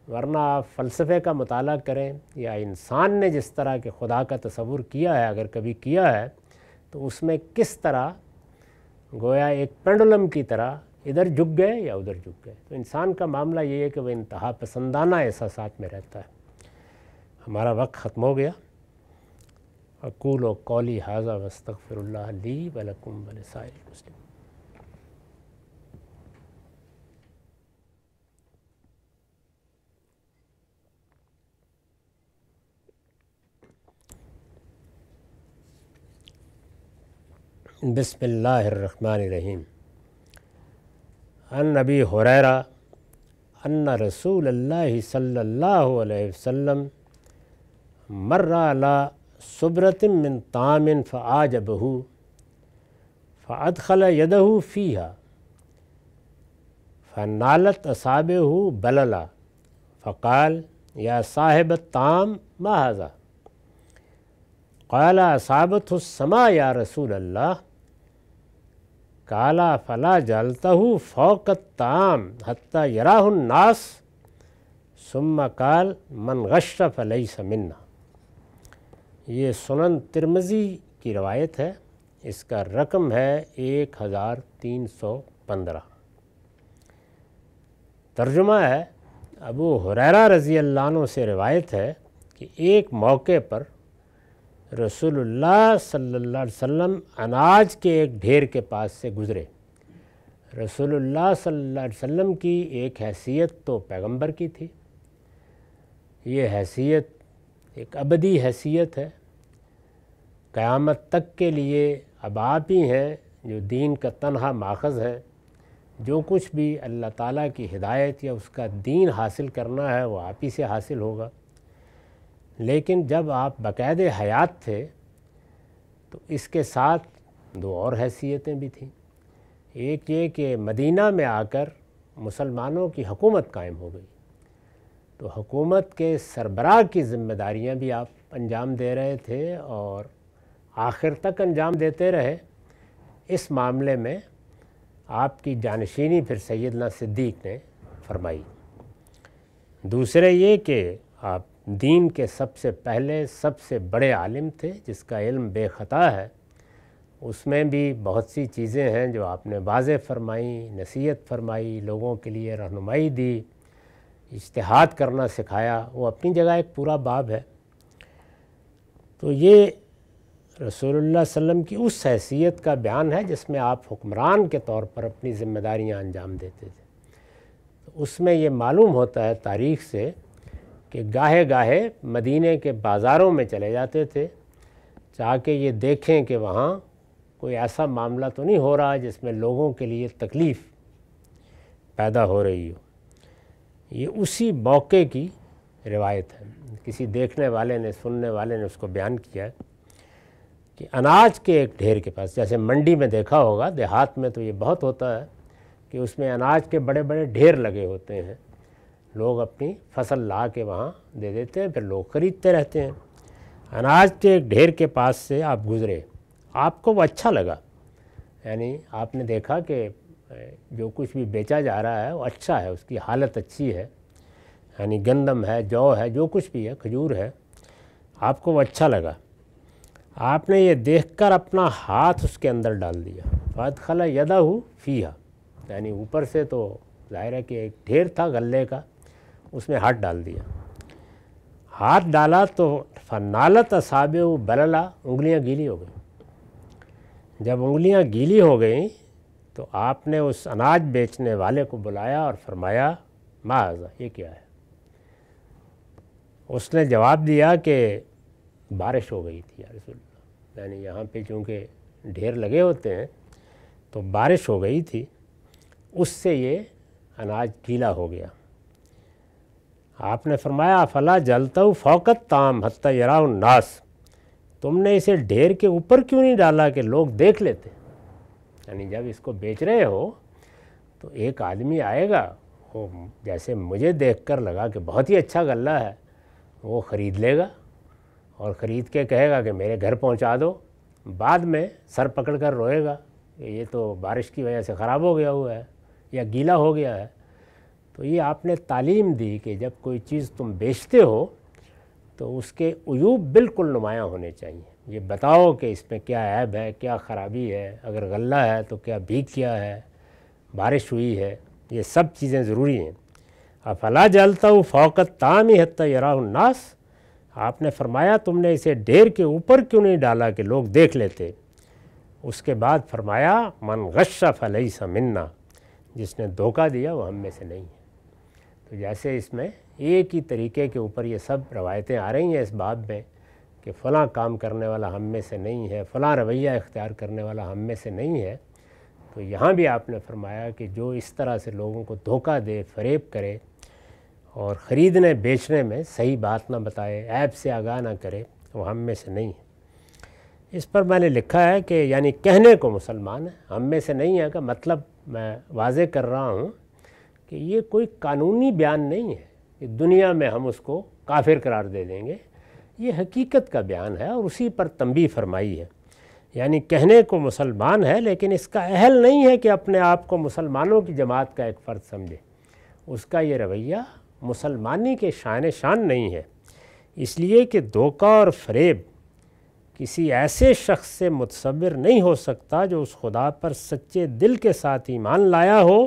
वरना आप फ़लसफ़े का मताल करें या इंसान ने जिस तरह के खुदा का तस्वुर किया है अगर कभी किया है तो उसमें किस तरह गोया एक पेंडुलम की तरह इधर झुक गए या उधर झुक गए तो इंसान का मामला ये है कि वह इंतहा पसंदाना ऐसा साथ में रहता है हमारा वक्त ख़त्म हो गया अकूल व कौली हाजा वस्तफ़िर ली वलकुम वसाइल मुस्लिम بسم الله الرحمن الرحيم عن أبي هريرة أن رسول الله صلى الله عليه وسلم مر على صبرة من طعام فأعجبه فأدخل يده فيها فنالت أصابه بللا فقال يا صاحب الطعام ما هذا قال أصابته السماء يا رسول الله काला फला जलतहु फ़ौक ताम हत्ता यराहन्नास सुम्मा काल मन गश्र फलई समिन्ना ये सुनन तिरमजी की रवायत है इसका रकम है एक हज़ार तीन सौ पंद्रह तर्जुमा है अबू हुररा रज़ी अल्लाह से रिवायत है कि एक मौके पर रसूलुल्लाह सल्लल्लाहु अलैहि वसल्लम अनाज के एक ढेर के पास से गुज़रे रसूलुल्लाह सल्लल्लाहु अलैहि वसल्लम की एक हैसियत तो पैगंबर की थी ये हैसियत एक अबदी हैसियत है क़यामत तक के लिए अब आप ही हैं जो दीन का तनहा माखज़ है जो कुछ भी अल्लाह ताला की हिदायत या उसका दीन हासिल करना है वो आप ही से हासिल होगा लेकिन जब आप बाकायद हयात थे तो इसके साथ दो और हैसियतें भी थीं एक ये कि मदीना में आकर मुसलमानों की हुकूमत कायम हो गई तो हुकूमत के सरबराह की जिम्मेदारियां भी आप अंजाम दे रहे थे और आखिर तक अंजाम देते रहे इस मामले में आपकी जानशीनी फिर सैदना सिद्दीक ने फरमाई दूसरे ये कि आप दीन के सबसे पहले सबसे बड़े आलिम थे जिसका इल्म बेखता है उसमें भी बहुत सी चीज़ें हैं जो आपने वाज फरमाई नसीहत फरमाई लोगों के लिए रहनुमाई दी इश्तहाद करना सिखाया वो अपनी जगह एक पूरा बाब है तो ये रसूलुल्लाह वसम की उस हैसियत का बयान है जिसमें आप हुक्मरान के तौर पर अपनी ज़िम्मेदारियां अंजाम देते थे तो उसमें ये मालूम होता है तारीख से कि गाहे गाहे मदीने के बाज़ारों में चले जाते थे ताकि ये देखें कि वहाँ कोई ऐसा मामला तो नहीं हो रहा जिसमें लोगों के लिए तकलीफ़ पैदा हो रही हो ये उसी मौके की रिवायत है किसी देखने वाले ने सुनने वाले ने उसको बयान किया है कि अनाज के एक ढेर के पास जैसे मंडी में देखा होगा देहात में तो ये बहुत होता है कि उसमें अनाज के बड़े बड़े ढेर लगे होते हैं लोग अपनी फसल ला के वहाँ दे देते हैं फिर लोग ख़रीदते रहते हैं अनाज के तो एक ढेर के पास से आप गुज़रे आपको वो अच्छा लगा यानी आपने देखा कि जो कुछ भी बेचा जा रहा है वो अच्छा है उसकी हालत अच्छी है यानी गंदम है जौ है जो कुछ भी है खजूर है आपको वो अच्छा लगा आपने ये देखकर अपना हाथ उसके अंदर डाल दिया फात खला यदा हु फीहा यानी ऊपर से तो ज़ाहिर है कि एक ढेर था गले का उसमें हाथ डाल दिया हाथ डाला तो फनालत असाब बलला उंगलियाँ गीली हो गई जब उंगलियाँ गीली हो गई तो आपने उस अनाज बेचने वाले को बुलाया और फरमाया माजा ये क्या है उसने जवाब दिया कि बारिश हो गई थी यारसोल्ला यानी यहाँ पे चूँकि ढेर लगे होते हैं तो बारिश हो गई थी उससे ये अनाज गीला हो गया आपने फरमाया फला जलता फ़ौकत ताम हत्या यरा नास तुमने इसे ढेर के ऊपर क्यों नहीं डाला कि लोग देख लेते यानी जब इसको बेच रहे हो तो एक आदमी आएगा वो जैसे मुझे देखकर लगा कि बहुत ही अच्छा गला है वो ख़रीद लेगा और ख़रीद के कहेगा कि मेरे घर पहुंचा दो बाद में सर पकड़ कर रोएगा कि ये तो बारिश की वजह से ख़राब हो गया हुआ है या गीला हो गया है तो ये आपने तालीम दी कि जब कोई चीज़ तुम बेचते हो तो उसके अयूब बिल्कुल नुमायाँ होने चाहिए ये बताओ कि इसमें क्या ऐब है क्या ख़राबी है अगर गला है तो क्या भीग क्या है बारिश हुई है ये सब चीज़ें ज़रूरी हैं अफला जलता हूँ फ़ौकत ताम ही हत्या यरानास आपने फरमाया तुमने इसे ढेर के ऊपर क्यों नहीं डाला कि लोग देख लेते उसके बाद फरमाया मन गशा फलई सा मिन्ना जिसने धोखा दिया वह हम में से नहीं है तो जैसे इसमें एक ही तरीके के ऊपर ये सब रवायतें आ रही हैं इस बाब में कि फ़लाँ काम करने वाला हम में से नहीं है फ़लाँ रवैया इख्तियार करने वाला हम में से नहीं है तो यहाँ भी आपने फरमाया कि जो इस तरह से लोगों को धोखा दे फरेब करे और ख़रीदने बेचने में सही बात ना बताए ऐप से आगाह ना करे वो हम में से नहीं है इस पर मैंने लिखा है कि यानी कहने को मुसलमान है हम में से नहीं है का मतलब मैं वाजे कर रहा हूँ कि ये कोई कानूनी बयान नहीं है कि दुनिया में हम उसको काफिर करार दे देंगे ये हकीकत का बयान है और उसी पर तंबी फरमाई है यानी कहने को मुसलमान है लेकिन इसका अहल नहीं है कि अपने आप को मुसलमानों की जमात का एक फ़र्द समझे उसका ये रवैया मुसलमानी के शान शान नहीं है इसलिए कि धोखा और फरेब किसी ऐसे शख्स से मुतसवर नहीं हो सकता जो उस खुदा पर सच्चे दिल के साथ ईमान लाया हो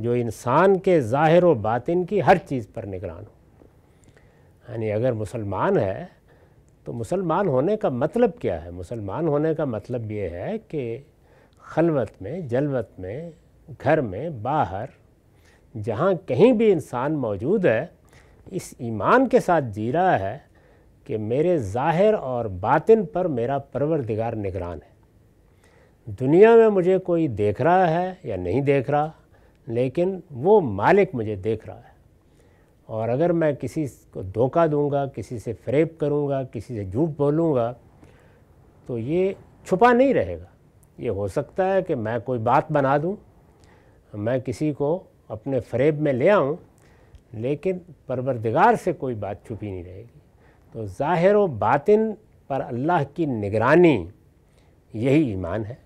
जो इंसान के ज़ाहिर व बातिन की हर चीज़ पर निगरान हो यानी अगर मुसलमान है तो मुसलमान होने का मतलब क्या है मुसलमान होने का मतलब ये है कि खलवत में जलवत में घर में बाहर जहाँ कहीं भी इंसान मौजूद है इस ईमान के साथ जी रहा है कि मेरे ज़ाहिर और बातिन पर मेरा परवरदिगार निगरान है दुनिया में मुझे कोई देख रहा है या नहीं देख रहा लेकिन वो मालिक मुझे देख रहा है और अगर मैं किसी को धोखा दूंगा किसी से फ्रेब करूंगा किसी से झूठ बोलूंगा तो ये छुपा नहीं रहेगा ये हो सकता है कि मैं कोई बात बना दूं मैं किसी को अपने फ्रेब में ले आऊं लेकिन परवरदिगार से कोई बात छुपी नहीं रहेगी तो ज़ाहिर व बातिन पर अल्लाह की निगरानी यही ईमान है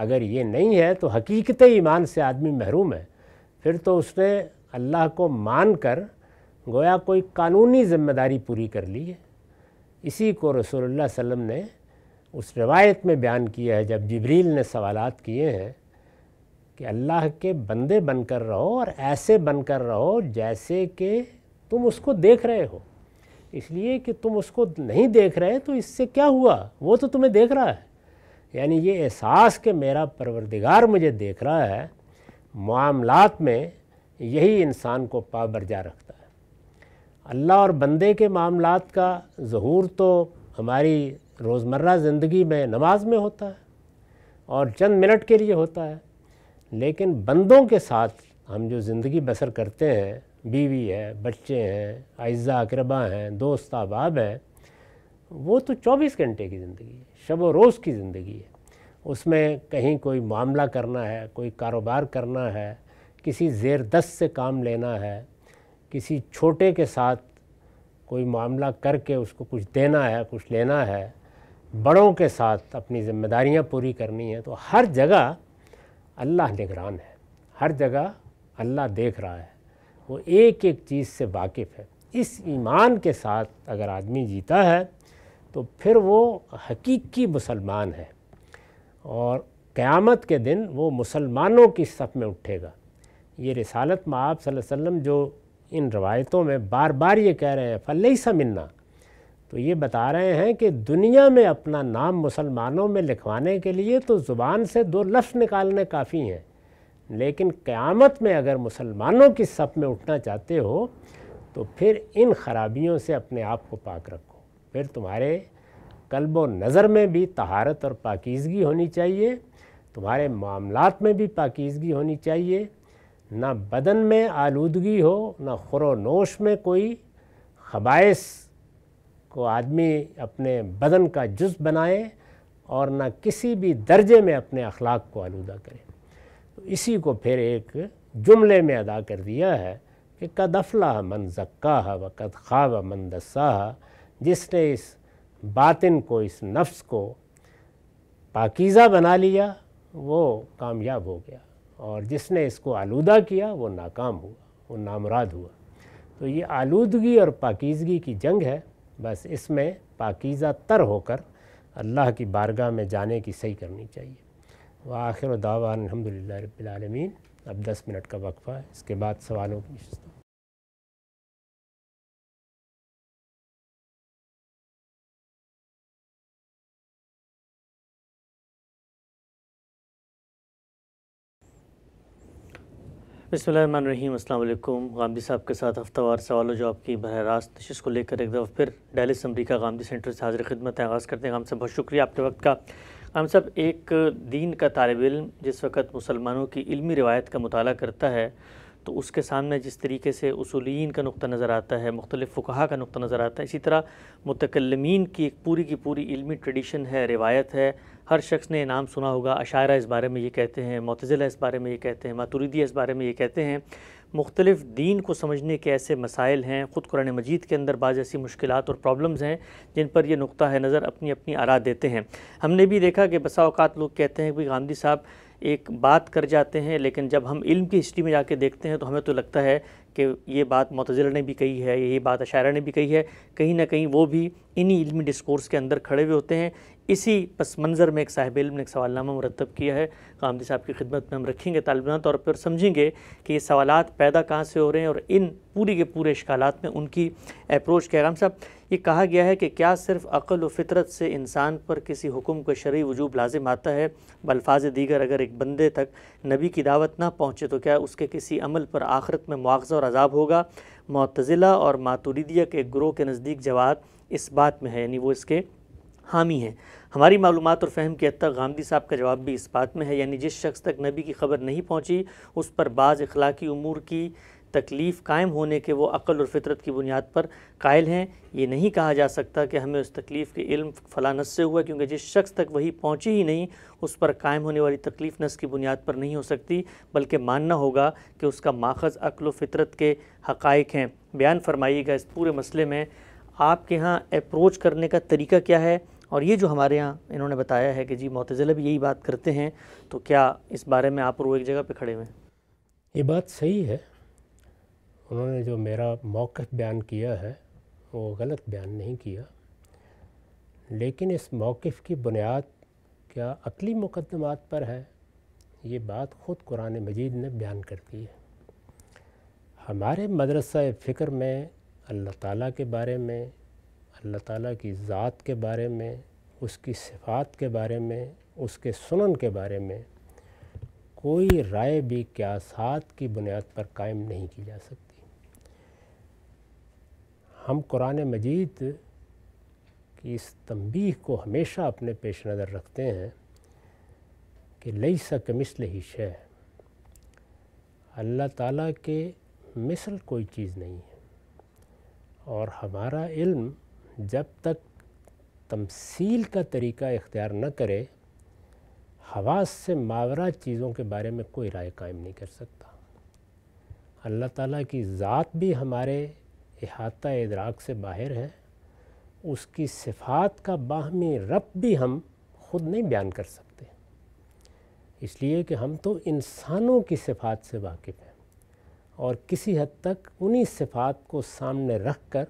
अगर ये नहीं है तो हकीकत ईमान से आदमी महरूम है फिर तो उसने अल्लाह को मान कर गोया कोई कानूनी ज़िम्मेदारी पूरी कर ली है इसी को रसोल्ला वसम ने उस रवायत में बयान किया है जब जबरील ने सवाल किए हैं कि अल्लाह के बंदे बनकर रहो और ऐसे बनकर रहो जैसे कि तुम उसको देख रहे हो इसलिए कि तुम उसको नहीं देख रहे तो इससे क्या हुआ वो तो तुम्हें देख रहा है यानी ये एहसास कि मेरा परवरदिगार मुझे देख रहा है मामला में यही इंसान को पाबरजा रखता है अल्लाह और बंदे के मामला का जहूर तो हमारी रोज़मर्रा ज़िंदगी में नमाज में होता है और चंद मिनट के लिए होता है लेकिन बंदों के साथ हम जो ज़िंदगी बसर करते हैं बीवी है बच्चे हैं अज्जा अकरबा हैं दोस्त अहबाब हैं वो तो 24 घंटे की ज़िंदगी है शब व रोज़ की ज़िंदगी है उसमें कहीं कोई मामला करना है कोई कारोबार करना है किसी जेर दस से काम लेना है किसी छोटे के साथ कोई मामला करके उसको कुछ देना है कुछ लेना है बड़ों के साथ अपनी ज़िम्मेदारियाँ पूरी करनी है तो हर जगह अल्लाह निगरान है हर जगह अल्लाह देख रहा है वो एक एक चीज़ से वाकिफ़ है इस ईमान के साथ अगर आदमी जीता है तो फिर वो हकीकी मुसलमान है और क़यामत के दिन वो मुसलमानों की सफ़ में उठेगा ये रिसालत आप वसल्लम जो इन रवायतों में बार बार ये कह रहे हैं फ़ल्ल समन्ना तो ये बता रहे हैं कि दुनिया में अपना नाम मुसलमानों में लिखवाने के लिए तो ज़ुबान से दो लफ्ज़ निकालने काफ़ी हैं लेकिन क़्यामत में अगर मुसलमानों की सफ़ में उठना चाहते हो तो फिर इन खराबियों से अपने आप को पाक रखो फिर तुम्हारे कल्ब नज़र में भी तहारत और पाकिजगी होनी चाहिए तुम्हारे मामलात में भी पाकिजगी होनी चाहिए ना बदन में आलूदगी हो ना खुरो नोश में कोई खबाइस को आदमी अपने बदन का जुज़ बनाए और ना किसी भी दर्जे में अपने अखलाक को आलूदा करे तो इसी को फिर एक जुमले में अदा कर दिया है कि कद मन जक्का व कद व मन दस्सा जिसने इस बातिन को इस नफ्स को पाकिज़ा बना लिया वो कामयाब हो गया और जिसने इसको आलूदा किया वो नाकाम हुआ वो नामराद हुआ तो ये आलूदगी और पाकिजगी की जंग है बस इसमें पाकिज़ा तर होकर अल्लाह की बारगाह में जाने की सही करनी चाहिए वह आखिर दावा अलहमदिल्ला रबालमीन अब दस मिनट का वक्फ़ा है इसके बाद सवालों की बसमीम अल्लाम गांधी साहब के साथ हफ्तावार सवाल व जवाब की बरह रास्त नशिश को लेकर एक दफ़ा फिर डेलिस अमरीका गांधी सेंटर से हाजिर खिदमत आगाज़ करते हैं गाम साहब बहुत शुक्रिया आपके वक्त का गाम साहब एक दीन का तालब इम जिस वक्त मुसलमानों की इलमी रवायत का मताल करता है तो उसके सामने जिस तरीके से उसूलिन का नुक़ नज़र आता है मुख्तलिफ़ फ़ुकाहा का नुक़ नज़र आता है इसी तरह मतकलमीन की एक पूरी की पूरी इलमी ट्रेडिशन है रवायत है हर शख्स ने नाम सुना होगा अशायरा इस बारे में ये कहते हैं मतज़िला इस बारे में ये कहते हैं मातुरीदी इस बारे में ये कहते हैं मुख्तलिफ़ दीन को समझने के ऐसे मसाइल हैं ख़ुद कुरान मजीद के अंदर बाज़ ऐसी मुश्किल और प्रॉब्लम्स हैं जिन पर यह नुक़ है नज़र अपनी अपनी आरा देते हैं हमने भी देखा कि बसा अवत लोग कहते हैं कि गांधी साहब एक बात कर जाते हैं लेकिन जब हम इल्म की हिस्ट्री में जाके देखते हैं तो हमें तो लगता है कि ये बात मतज़िला ने भी कही है यही बात अशारा ने भी कही है कहीं ना कहीं वो भी इन्हीं इल्मी डिस्कोर्स के अंदर खड़े हुए होते हैं इसी पस मंज़र में एक साहिब इल्म ने एक सवालनामा मरतब किया है कामदी साहब की खिदमत में हम रखेंगे तालबाना तौर पर समझेंगे कि ये सवाल पैदा कहाँ से हो रहे हैं और इन पूरी के पूरे इश्काल में उनकी अप्रोच क्या राम साहब ये कहा गया है कि क्या सिर्फ अक़ल व फितरत से इंसान पर किसी हुक्म का शरी वजूब लाजिम आता है बल्फाज दीगर अगर एक बंदे तक नबी की दावत ना पहुँचे तो क्या उसके किसी अमल पर आखरत में मुआवजा और अजाब होगा मतज़िला और मातुरीदिया के ग्रोह के नज़दीक जवाब इस बात में है यानी वो इसके हामी हैं हमारी मालूम और फहम के हद तक गांधी साहब का जवाब भी इस बात में है यानी जिस शख्स तक नबी की खबर नहीं पहुँची उस पर बाज़ अखलाकी अमूर की तकलीफ़ कायम होने के वो अक़ल और फितरत की बुनियाद पर कायल हैं ये नहीं कहा जा सकता कि हमें उस तकलीफ़ के इल्म फला नस से हुआ क्योंकि जिस शख्स तक वही पहुँची ही नहीं उस पर कायम होने वाली तकलीफ़ नस की बुनियाद पर नहीं हो सकती बल्कि मानना होगा कि उसका माखज़ अक़ल फ़ितरत के हक़ हैं बयान फरमाइएगा इस पूरे मसले में आपके यहाँ अप्रोच करने का तरीका क्या है और ये जो हमारे यहाँ इन्होंने बताया है कि जी मोतज़िला भी यही बात करते हैं तो क्या इस बारे में आप और वो एक जगह पर खड़े हुए ये बात सही है उन्होंने जो मेरा मौक़ बयान किया है वो गलत बयान नहीं किया लेकिन इस मौक़ की बुनियाद क्या अकली मुकदमात पर है ये बात ख़ुद कुरान मजीद ने बयान कर दी है हमारे मदरसा फ़िक्र में अल्लाह ताला के बारे में अल्लाह ताला की ज़ात के बारे में उसकी सिफात के बारे में उसके सुनन के बारे में कोई राय भी क्यासात की बुनियाद पर कायम नहीं की जा सकती हम कुरान मजीद की इस तंबीह को हमेशा अपने पेश नज़र रखते हैं कि लई सा कमिसल ही शय अल्लाह ताला के मिसल कोई चीज़ नहीं है और हमारा इल्म जब तक तमसील का तरीका इख्तियार न करे हवास से मावरा चीज़ों के बारे में कोई राय कायम नहीं कर सकता अल्लाह ताला की ज़ात भी हमारे अहाता इदराक से बाहर है उसकी सिफात का बाहमी रब भी हम खुद नहीं बयान कर सकते इसलिए कि हम तो इंसानों की सिफात से वाकिफ़ हैं और किसी हद तक उन्हीं सिफात को सामने रख कर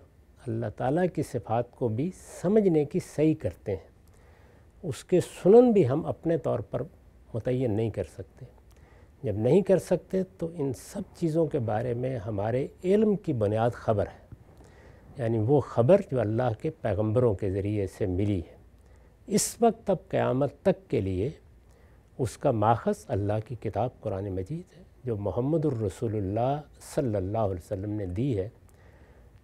अल्लाह ताला की सिफ़ात को भी समझने की सही करते हैं उसके सुनन भी हम अपने तौर पर मुतन नहीं कर सकते जब नहीं कर सकते तो इन सब चीज़ों के बारे में हमारे इल्म की बुनियाद ख़बर है यानी वो ख़बर जो अल्लाह के पैगंबरों के ज़रिए से मिली है इस वक्त तब क़यामत तक के लिए उसका माखज़ अल्लाह की किताब कुरान मजीद है जो मोहम्मद रसूलुल्लाह सल्लल्लाहु अलैहि वसल्लम ने दी है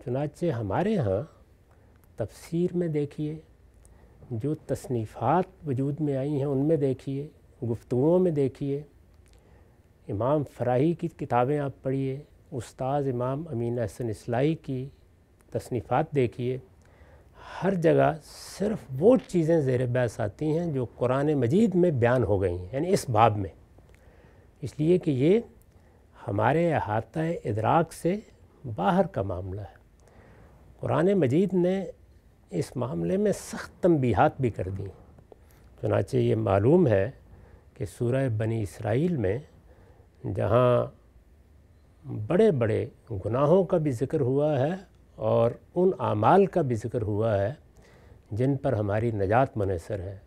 चुनाचे हमारे यहाँ तफसीर में देखिए जो तसनीफ़ात वजूद में आई हैं उनमें देखिए गुफ्तुओं में देखिए इमाम फ़राही की किताबें आप पढ़िए उस्ताद इमाम अमीन अहसन इसलाई की तसनीफ़ात देखिए हर जगह सिर्फ वो चीज़ें ज़ेर बहस आती हैं जो कुरान मजीद में बयान हो गई हैं यानी इस बाब में इसलिए कि ये हमारे अहात इदराक से बाहर का मामला है कुरान मजीद ने इस मामले में सख्त तंबीहात भी कर दी चुनाच ये मालूम है कि सूरह बनी इसराइल में जहाँ बड़े बड़े गुनाहों का भी ज़िक्र हुआ है और उन आमाल का भी ज़िक्र हुआ है जिन पर हमारी नजात मुनसर है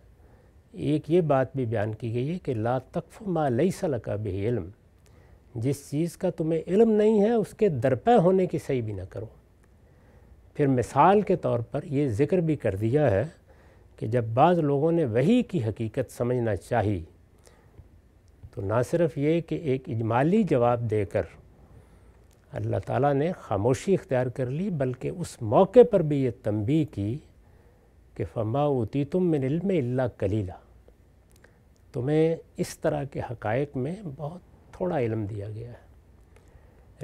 एक ये बात भी बयान की गई है कि ला तकफ़ मा लई सलका भी इल्म जिस चीज़ का तुम्हें इल्म नहीं है उसके दरपे होने की सही भी ना करो फिर मिसाल के तौर पर ये ज़िक्र भी कर दिया है कि जब बाज़ लोगों ने वही की हकीकत समझना चाहिए तो ना सिर्फ ये कि एक इजमाली जवाब देकर अल्लाह ताला ने खामोशी इख्तियार कर ली बल्कि उस मौके पर भी ये तंबी की कि फमा उती तुम मिन इल्म इल्ला कलीला तुम्हें इस तरह के हकायक में बहुत थोड़ा इल्म दिया गया है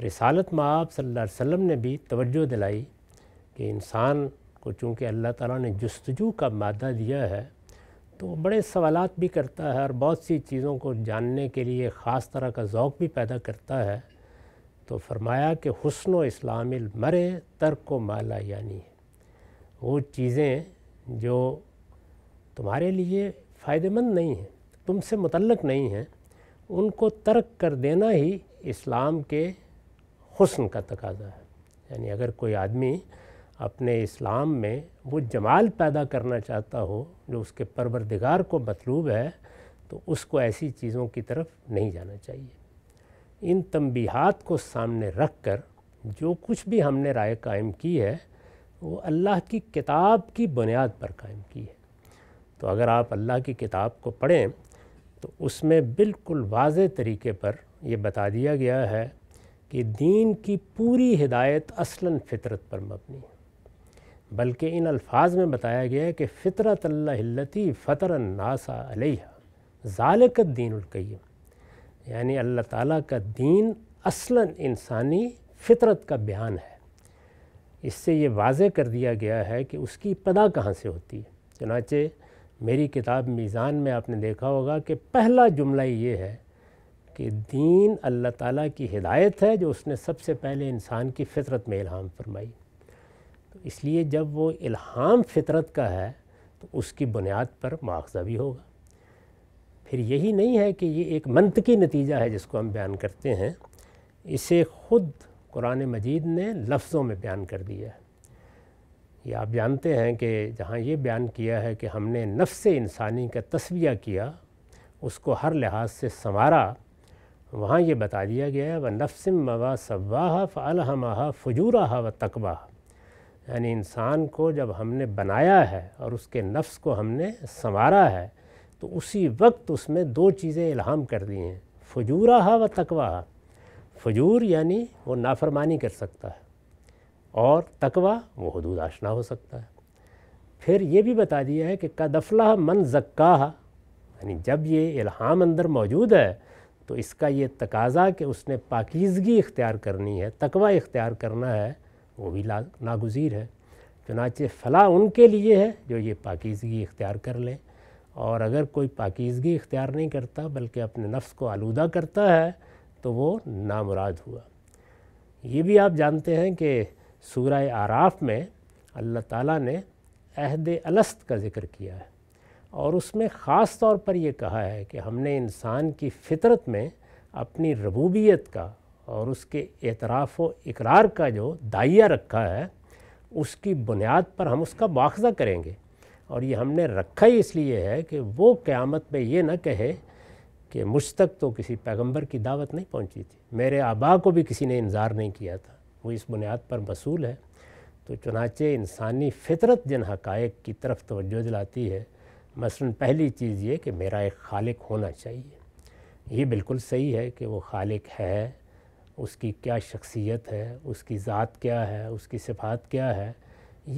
रिसालत माँ आप सल्लल्लाहु अलैहि वसल्लम ने भी तवज्जो दिलाई कि इंसान को चूँकि अल्लाह ताला ने जस्तजू का मादा दिया है तो बड़े सवाल भी करता है और बहुत सी चीज़ों को जानने के लिए ख़ास तरह का ओक़ भी पैदा करता है तो फरमाया कि हसन इस्लाम मरे तर्क व माला यानी वो चीज़ें जो तुम्हारे लिए फ़ायदेमंद नहीं हैं तुमसे मुतलक नहीं हैं उनको तर्क कर देना ही इस्लाम के हसन का तकाजा है यानी अगर कोई आदमी अपने इस्लाम में वो जमाल पैदा करना चाहता हो जो उसके परवरदिगार को मतलूब है तो उसको ऐसी चीज़ों की तरफ नहीं जाना चाहिए इन तंबीहात को सामने रख कर जो कुछ भी हमने राय कायम की है वो अल्लाह की किताब की बुनियाद पर कायम की है तो अगर आप अल्लाह की किताब को पढ़ें तो उसमें बिल्कुल वाज तरीके पर यह बता दिया गया है कि दीन की पूरी हिदायत असलन फितरत पर मबनी है बल्कि इन अल्फाज में बताया गया है कि फ़ितरत अल्लाती फ़तर नासा ज़ालक दीनकैम यानि अल्लाह ताला का दीन असलन इंसानी फ़ितरत का बयान है इससे ये वाज कर दिया गया है कि उसकी पदा कहाँ से होती है चनाचे मेरी किताब मीज़ान में आपने देखा होगा कि पहला जुमला ये है कि दीन अल्लाह ताला की हिदायत है जो उसने सबसे पहले इंसान की फ़ितरत में इल्हाम फरमाई तो इसलिए जब वो इल्हाम फितरत का है तो उसकी बुनियाद पर मुआवजा भी होगा फिर यही नहीं है कि ये एक की नतीजा है जिसको हम बयान करते हैं इसे ख़ुद कुरान मजीद ने लफ्ज़ों में बयान कर दिया है ये आप जानते हैं कि जहाँ ये बयान किया है कि हमने नफ्स इंसानी का तस्विया किया उसको हर लिहाज से संवारा वहाँ ये बता दिया गया है व नफ्स मवा सवाहा फ़लहमा फजूरा व तकबा यानी इंसान को जब हमने बनाया है और उसके नफ्स को हमने संवारा है तो उसी वक्त उसमें दो चीज़ें इल्हाम कर दी हैं फजूरा व तकवा फजूर यानी वो नाफरमानी कर सकता है और तकवा वो हदूद आशना हो सकता है फिर ये भी बता दिया है कि का दफला मन जक्का हा यानी जब ये इल्हाम अंदर मौजूद है तो इसका ये तकाजा कि उसने पाकिजगी इख्तियार करनी है तकवा इख्तियार करना है वो भी ला नागुजीर है चुनाच फलाह उनके लिए है जो ये पाकिजगी इख्तियार कर लें और अगर कोई पाकिजगी इख्तियार नहीं करता बल्कि अपने नफ्स को आलूदा करता है तो वो नामुराद हुआ ये भी आप जानते हैं कि सूरह आराफ में अल्लाह ताला ने अहद अलस्त का ज़िक्र किया है और उसमें ख़ास तौर पर यह कहा है कि हमने इंसान की फितरत में अपनी रबूबियत का और उसके एतराफ़ व इकरार का जो दाइया रखा है उसकी बुनियाद पर हम उसका मुआवजा करेंगे और ये हमने रखा ही इसलिए है कि वो क़्यामत में ये ना कहे कि मुझ तक तो किसी पैगंबर की दावत नहीं पहुंची थी मेरे आबा को भी किसी ने इंतज़ार नहीं किया था वो इस बुनियाद पर मसूल है तो चुनाचे इंसानी फितरत जिन हकायक की तरफ तोज्जो दिलाती है मसलन पहली चीज़ ये कि मेरा एक खालिक होना चाहिए ये बिल्कुल सही है कि वो खालिक है उसकी क्या शख्सियत है उसकी ज़ात क्या है उसकी सिफात क्या है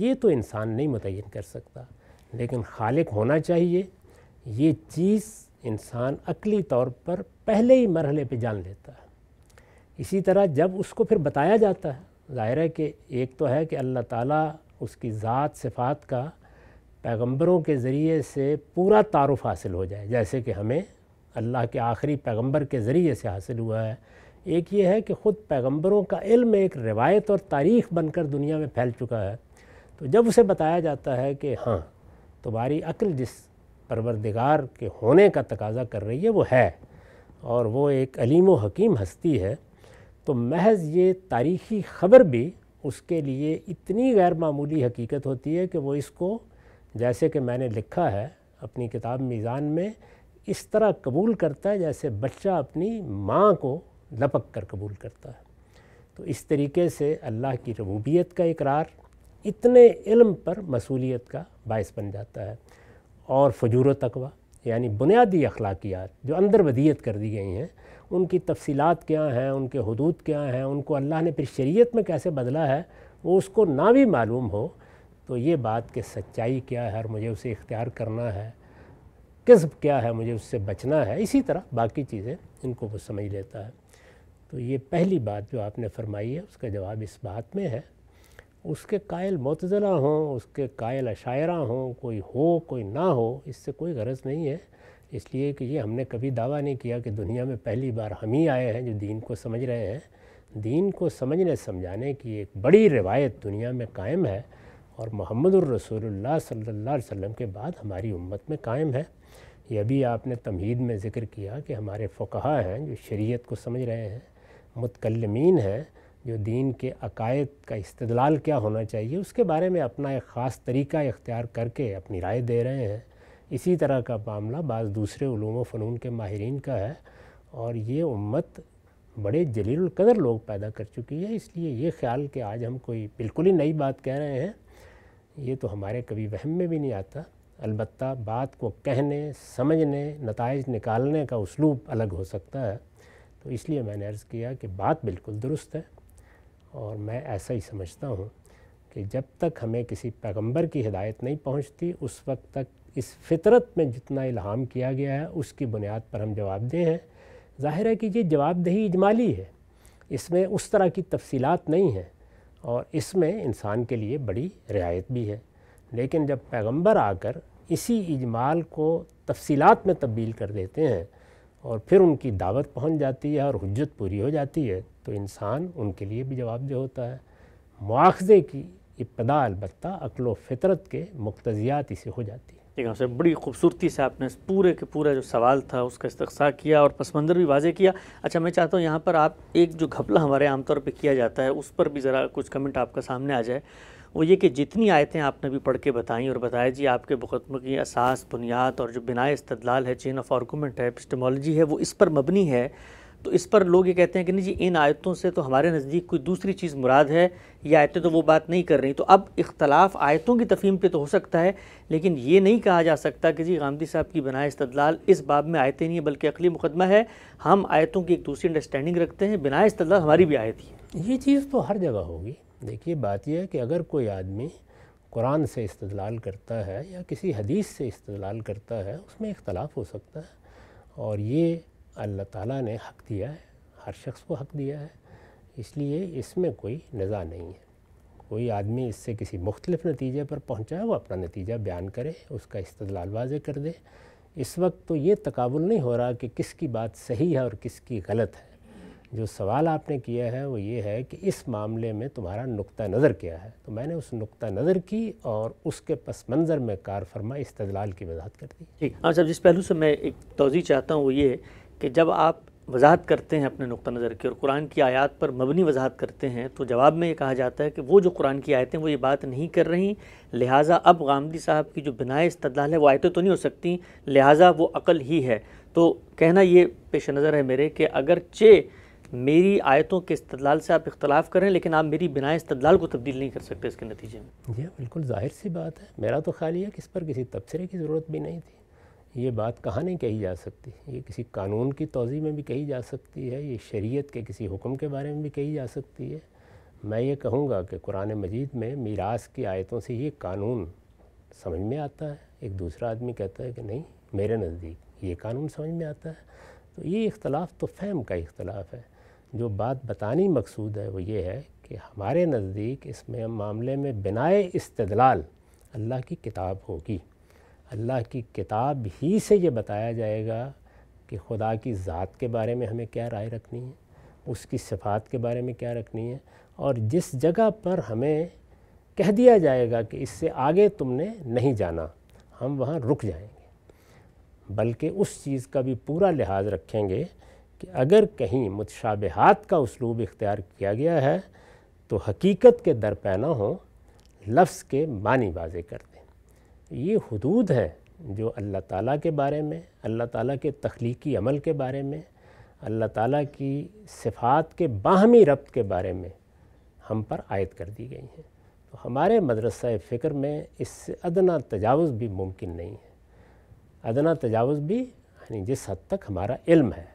ये तो इंसान नहीं मुतिन कर सकता लेकिन खालिक होना चाहिए ये चीज़ इंसान अकली तौर पर पहले ही मरहले पे जान लेता है इसी तरह जब उसको फिर बताया जाता है ज़ाहिर है कि एक तो है कि अल्लाह ताला उसकी ज़ात सिफात का पैगंबरों के ज़रिए से पूरा तारफ़ हासिल हो जाए जैसे कि हमें अल्लाह के आखिरी पैगंबर के ज़रिए से हासिल हुआ है एक ये है कि ख़ुद पैगंबरों का इल्म एक रिवायत और तारीख़ बनकर दुनिया में फैल चुका है तो जब उसे बताया जाता है कि हाँ तुम्हारी अक्ल जिस परवरदिगार के होने का तकाजा कर रही है वो है और वो एक अलीम व हकीम हस्ती है तो महज ये तारीख़ी ख़बर भी उसके लिए इतनी गैर मामूली हकीकत होती है कि वो इसको जैसे कि मैंने लिखा है अपनी किताब मीज़ान में इस तरह कबूल करता है जैसे बच्चा अपनी माँ को लपक कर कबूल करता है तो इस तरीके से अल्लाह की रबूबियत का इकरार इतने इल्म पर मसूलियत का बायस बन जाता है और फजूर तकवा यानी बुनियादी अखलाकियात जो अंदर वदियत कर दी गई हैं उनकी तफसीलात क्या हैं उनके हदूद क्या हैं उनको अल्लाह ने फिर शरीयत में कैसे बदला है वो उसको ना भी मालूम हो तो ये बात कि सच्चाई क्या है और मुझे उसे इख्तियार करना है किस्ब क्या है मुझे उससे बचना है इसी तरह बाकी चीज़ें इनको वो समझ लेता है तो ये पहली बात जो आपने फरमाई है उसका जवाब इस बात में है उसके कायल मतजला हों उसके कायल अशायरा हों कोई हो कोई ना हो इससे कोई गरज नहीं है इसलिए कि ये हमने कभी दावा नहीं किया कि दुनिया में पहली बार हम ही आए हैं जो दीन को समझ रहे हैं दीन को समझने समझाने की एक बड़ी रिवायत दुनिया में कायम है और मोहम्मद रसूल सल्ला वसम के बाद हमारी उम्मत में कायम है ये अभी आपने तमहीद में ज़िक्र किया कि हमारे फ़कहा हैं जो शरीयत को समझ रहे हैं मुतकलमीन हैं जो दीन के अकायद का इस्तलाल क्या होना चाहिए उसके बारे में अपना एक ख़ास तरीका इख्तियार करके अपनी राय दे रहे हैं इसी तरह का मामला बाज़ दूसरे ूम फ़नून के माहरीन का है और ये उम्मत बड़े जलीलकदर लोग पैदा कर चुकी है इसलिए ये ख्याल कि आज हम कोई बिल्कुल ही नई बात कह रहे हैं ये तो हमारे कभी वहम में भी नहीं आता अलबत् बात को कहने समझने नतज निकालने का उसलूब अलग हो सकता है तो इसलिए मैंने अर्ज़ किया कि बात बिल्कुल दुरुस्त है और मैं ऐसा ही समझता हूँ कि जब तक हमें किसी पैगंबर की हिदायत नहीं पहुँचती उस वक्त तक इस फितरत में जितना इल्हाम किया गया है उसकी बुनियाद पर हम जवाबदेह हैं ज़ाहिर है कि ये जवाबदेही इजमाली है इसमें उस तरह की तफसीलात नहीं हैं और इसमें इंसान के लिए बड़ी रियायत भी है लेकिन जब पैगंबर आकर इसी इजमाल को तफसीलात में तब्दील कर देते हैं और फिर उनकी दावत पहुंच जाती है और हजत पूरी हो जाती है तो इंसान उनके लिए भी जवाबदेह होता है मुआजे की इब्तदा अलबत् अकल फितरत के मुख्तियात इसे हो जाती है ठीक है सर बड़ी खूबसूरती से आपने पूरे के पूरा जो सवाल था उसका इस्तकसा किया और पस मंज़र भी वाजे किया अच्छा मैं चाहता हूँ यहाँ पर आप एक जो घपला हमारे आमतौर पर किया जाता है उस पर भी ज़रा कुछ कमेंट आपका सामने आ जाए वो ये कि जितनी आयतें आपने भी पढ़ के बताई और बताया जी आपके मुकदमे की असास बुनियाद और जो बिनाए इस्तलाल है चेन ऑफ आर्गूमेंट है पिस्टमोलॉजी है वो इस पर मबनी है तो इस पर लोग ये कहते हैं कि नहीं जी इन आयतों से तो हमारे नज़दीक कोई दूसरी चीज़ मुराद है ये आयतें तो वो बात नहीं कर रही तो अब इख्तलाफ आयतों की तफहीम पर तो हो सकता है लेकिन ये नहीं कहा जा सकता कि जी गांधी साहब की बनाए इस्तलाल इस बाब में आयतें नहीं है बल्कि अकली मुकदमा है हम आयतों की एक दूसरी अंडरस्टैंडिंग रखते हैं बिना इस्तदलाल हमारी भी आयत है ये चीज़ तो हर जगह होगी देखिए बात यह है कि अगर कोई आदमी कुरान से इस्तलाल करता है या किसी हदीस से इस्तलाल करता है उसमें इख्तलाफ हो सकता है और ये अल्लाह ताला ने हक़ दिया है हर शख्स को हक़ दिया है इसलिए इसमें कोई नज़ा नहीं है कोई आदमी इससे किसी मुख्तलिफ नतीजे पर पहुँचा वो अपना नतीजा बयान करे उसका इस्तलाल वाज कर दे इस वक्त तो ये तकबुल नहीं हो रहा कि किसकी बात सही है और किसकी गलत है जो सवाल आपने किया है वो ये है कि इस मामले में तुम्हारा नुक्ता नज़र क्या है तो मैंने उस नुक्ता नज़र की और उसके पस मंज़र में कार फरमा इस्तलाल की वजाहत कर दी ठीक हाँ सर जिस पहलू से मैं एक तोज़ी चाहता हूँ वो ये कि जब आप वजाहत करते हैं अपने नुक़ नज़र की और कुरान की आयत पर मबनी वजाहत करते हैं तो जवाब में ये कहा जाता है कि वो जो कुरान की आयतें वो ये बात नहीं कर रही लिहाजा अब गांधी साहब की जो बिनाए इस्तलाल है वो आयतें तो नहीं हो सकती लिहाजा वो अकल ही है तो कहना ये पेश नज़र है मेरे कि अगर चे मेरी आयतों के इस्तलाल से आप इख्तलाफ करें लेकिन आप मेरी बिना इस्तलाल को तब्दील नहीं कर सकते इसके नतीजे में जी हाँ, बिल्कुल जाहिर सी बात है मेरा तो ख्याल है कि इस पर किसी तबसरे की ज़रूरत भी नहीं थी ये बात कहाँ नहीं कही जा सकती ये किसी कानून की तोज़ी में भी कही जा सकती है ये शरीयत के किसी हुक्म के बारे में भी कही जा सकती है मैं ये कहूँगा कि कुरान मजीद में मीरास की आयतों से ये कानून समझ में आता है एक दूसरा आदमी कहता है कि नहीं मेरे नज़दीक ये कानून समझ में आता है तो ये इख्तलाफ तो फहम का इख्तलाफ है जो बात बतानी मकसूद है वो ये है कि हमारे नज़दीक इसमें मामले में बिनाए इस्तदलाल अल्लाह की किताब होगी अल्लाह की किताब ही से ये बताया जाएगा कि खुदा की ज़ात के बारे में हमें क्या राय रखनी है उसकी सिफात के बारे में क्या रखनी है और जिस जगह पर हमें कह दिया जाएगा कि इससे आगे तुमने नहीं जाना हम वहाँ रुक जाएंगे बल्कि उस चीज़ का भी पूरा लिहाज रखेंगे कि अगर कहीं मुतशाबहत का उसलूब इख्तियार किया गया है तो हकीकत के दरपैना हो लफ्ज़ के मानी बाज़े कर दें ये हदूद है जो अल्लाह ताला के बारे में अल्लाह ताला के तख्लीकी अमल के बारे में अल्लाह ताला की सिफात के बाहमी रब्त के बारे में हम पर आयद कर दी गई हैं तो हमारे मदरसा फ़िक्र में इससे अदना तजावज़ भी मुमकिन नहीं है अदना तजावज़ भी यानी जिस हद तक हमारा इल्म है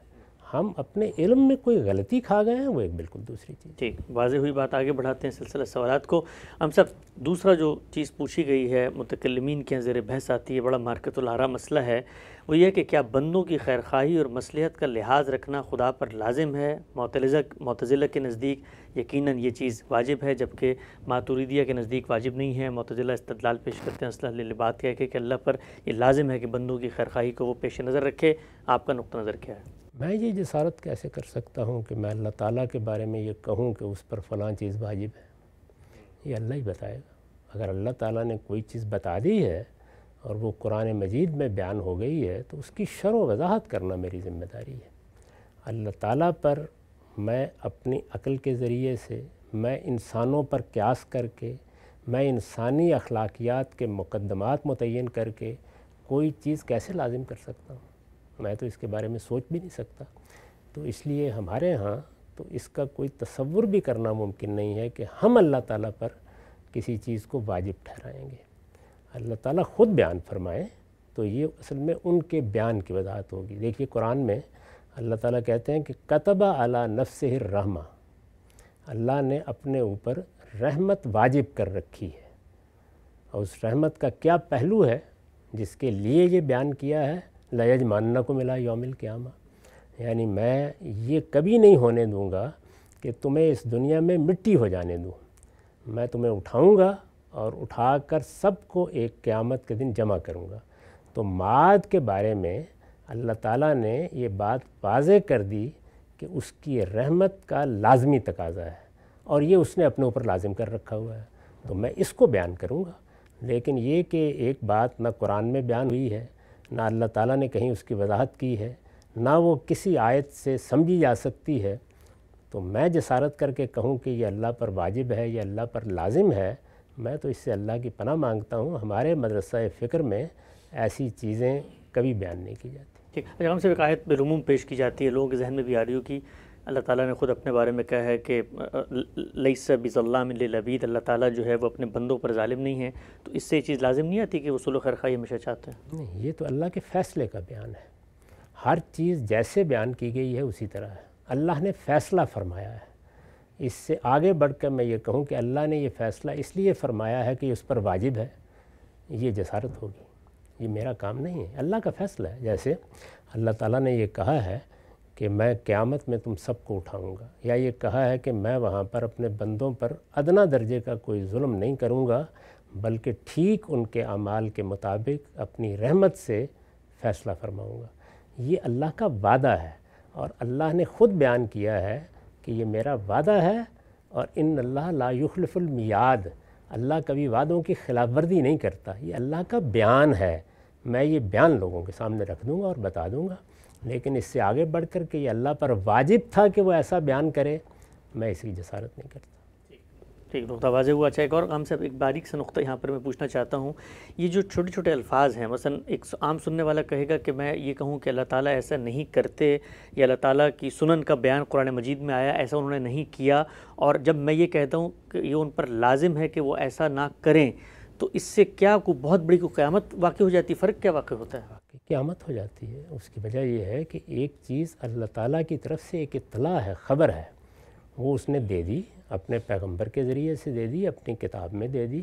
हम अपने इल्म में कोई गलती खा गए हैं वो एक बिल्कुल दूसरी चीज़ ठीक वाजे हुई बात आगे बढ़ाते हैं सिलसिला सवाल को हम सब दूसरा जो चीज़ पूछी गई है मुतकलमीन के ज़र बहस आती है बड़ा मारकतुलहरा मसला है वो यह कि क्या बंदों की खैर खाही और मसलहत का लिहाज रखना खुदा पर लाजिम है मतलज़ा मतज़िला के नज़दीक यकीन ये चीज़ वाजिब है जबकि मातुरीदिया के नज़दीक वाजिब नहीं है मतज़िला इस्तलाल पेश करते हैं असला बात क्या है कि अल्लाह पर यह लाजिम है कि बंदों की खैर खाही को वो पेश नज़र रखे आपका नुक़ नज़र क्या है मैं ये जसारत कैसे कर सकता हूँ कि मैं अल्लाह ताला के बारे में ये कहूँ कि उस पर फ़लाँ चीज़ वाजिब है ये अल्लाह ही बताएगा अगर अल्लाह ताला ने कोई चीज़ बता दी है और वो कुरान मजीद में बयान हो गई है तो उसकी शर वजाहत करना मेरी ज़िम्मेदारी है अल्लाह ताला पर मैं अपनी अकल के ज़रिए से मैं इंसानों पर क्यास करके मैं इंसानी अखलाकियात के मुकदमात मुतिन करके कोई चीज़ कैसे लाजिम कर सकता हूँ मैं तो इसके बारे में सोच भी नहीं सकता तो इसलिए हमारे यहाँ तो इसका कोई तस्वुर भी करना मुमकिन नहीं है कि हम अल्लाह ताला पर किसी चीज़ को वाजिब ठहराएंगे अल्लाह ताला ख़ुद बयान फरमाए तो ये असल में उनके बयान की वजाहत होगी देखिए कुरान में अल्लाह ताला कहते हैं कि कतबा अला नफ्स रहमा अल्लाह ने अपने ऊपर रहमत वाजिब कर रखी है और उस रहमत का क्या पहलू है जिसके लिए ये बयान किया है लयज मानना को मिला योमिल क्यामा यानी मैं ये कभी नहीं होने दूंगा कि तुम्हें इस दुनिया में मिट्टी हो जाने दूँ मैं तुम्हें उठाऊँगा और उठा कर सबको एक क़्यामत के दिन जमा करूँगा तो माद के बारे में अल्लाह ताला ने ये बात वाजे कर दी कि उसकी रहमत का लाजमी तकाजा है और ये उसने अपने ऊपर लाजिम कर रखा हुआ है तो मैं इसको बयान करूँगा लेकिन ये कि एक बात ना कुरान में बयान हुई है ना अल्लाह ताला ने कहीं उसकी वजाहत की है ना वो किसी आयत से समझी जा सकती है तो मैं जसारत करके कहूँ कि ये अल्लाह पर वाजिब है ये अल्लाह पर लाजिम है मैं तो इससे अल्लाह की पनाह मांगता हूँ हमारे मदरसा फ़िक्र में ऐसी चीज़ें कभी बयान नहीं की जाती ठीक अगर अच्छा, हमसे एक आयत बरूम पेश की जाती है लोगों के जहन में भी आ रही हो कि अल्लाह ताला ने ख़ुद अपने बारे में कहा है कि सब बिज़ल्लाबीद अल्लाह ताला जो है वो अपने बंदों पर ालिम नहीं है तो इससे ये चीज़ लाजिम नहीं आती कि वसूल खैर ही हमेशा चाहते हैं नहीं ये तो अल्लाह के फ़ैसले का बयान है हर चीज़ जैसे बयान की गई है उसी तरह है अल्लाह ने फ़ैसला फरमाया है इससे आगे बढ़ कर मैं ये कहूँ कि अल्लाह ने यह फ़ैसला इसलिए फ़रमाया है कि उस पर वाजिब है ये जसारत होगी ये मेरा काम नहीं है अल्लाह का फ़ैसला है जैसे अल्लाह ताला ने यह कहा है कि मैं क़्यामत में तुम सबको उठाऊंगा या ये कहा है कि मैं वहाँ पर अपने बंदों पर अदना दर्जे का कोई जुल्म नहीं करूँगा बल्कि ठीक उनके अमाल के मुताबिक अपनी रहमत से फ़ैसला फरमाऊँगा ये अल्लाह का वादा है और अल्लाह ने ख़ुद बयान किया है कि ये मेरा वादा है और इन अल्लाह लाखलफुलमियाद अल्लाह कभी वादों की ख़िलाफ़वर्दी नहीं करता ये अल्लाह का बयान है मैं ये बयान लोगों के सामने रख दूँगा और बता दूँगा लेकिन इससे आगे बढ़ कर के ये अल्लाह पर वाजिब था कि वो ऐसा बयान करे मैं इसकी जसारत नहीं करता ठीक नुकता वाजह हुआ अच्छा एक और आम से एक बारीक सा नुकता यहाँ पर मैं पूछना चाहता हूँ ये जो छोटे छोटे अल्फाज हैं मसलन एक आम सुनने वाला कहेगा कि मैं ये कहूँ कि अल्लाह ताला ऐसा नहीं करते या अल्लाह ताला की सुनन का बयान कुरान मजीद में आया ऐसा उन्होंने नहीं किया और जब मैं ये कहता हूँ कि ये उन पर लाजिम है कि वो ऐसा ना करें तो इससे क्या को बहुत बड़ी को क़्यामत वाक़ हो जाती फ़र्क क्या वाक़ होता है कि क़्यामत हो जाती है उसकी वजह यह है कि एक चीज़ अल्लाह ताला की तरफ से एक इतला है ख़बर है वो उसने दे दी अपने पैगंबर के ज़रिए से दे दी अपनी किताब में दे दी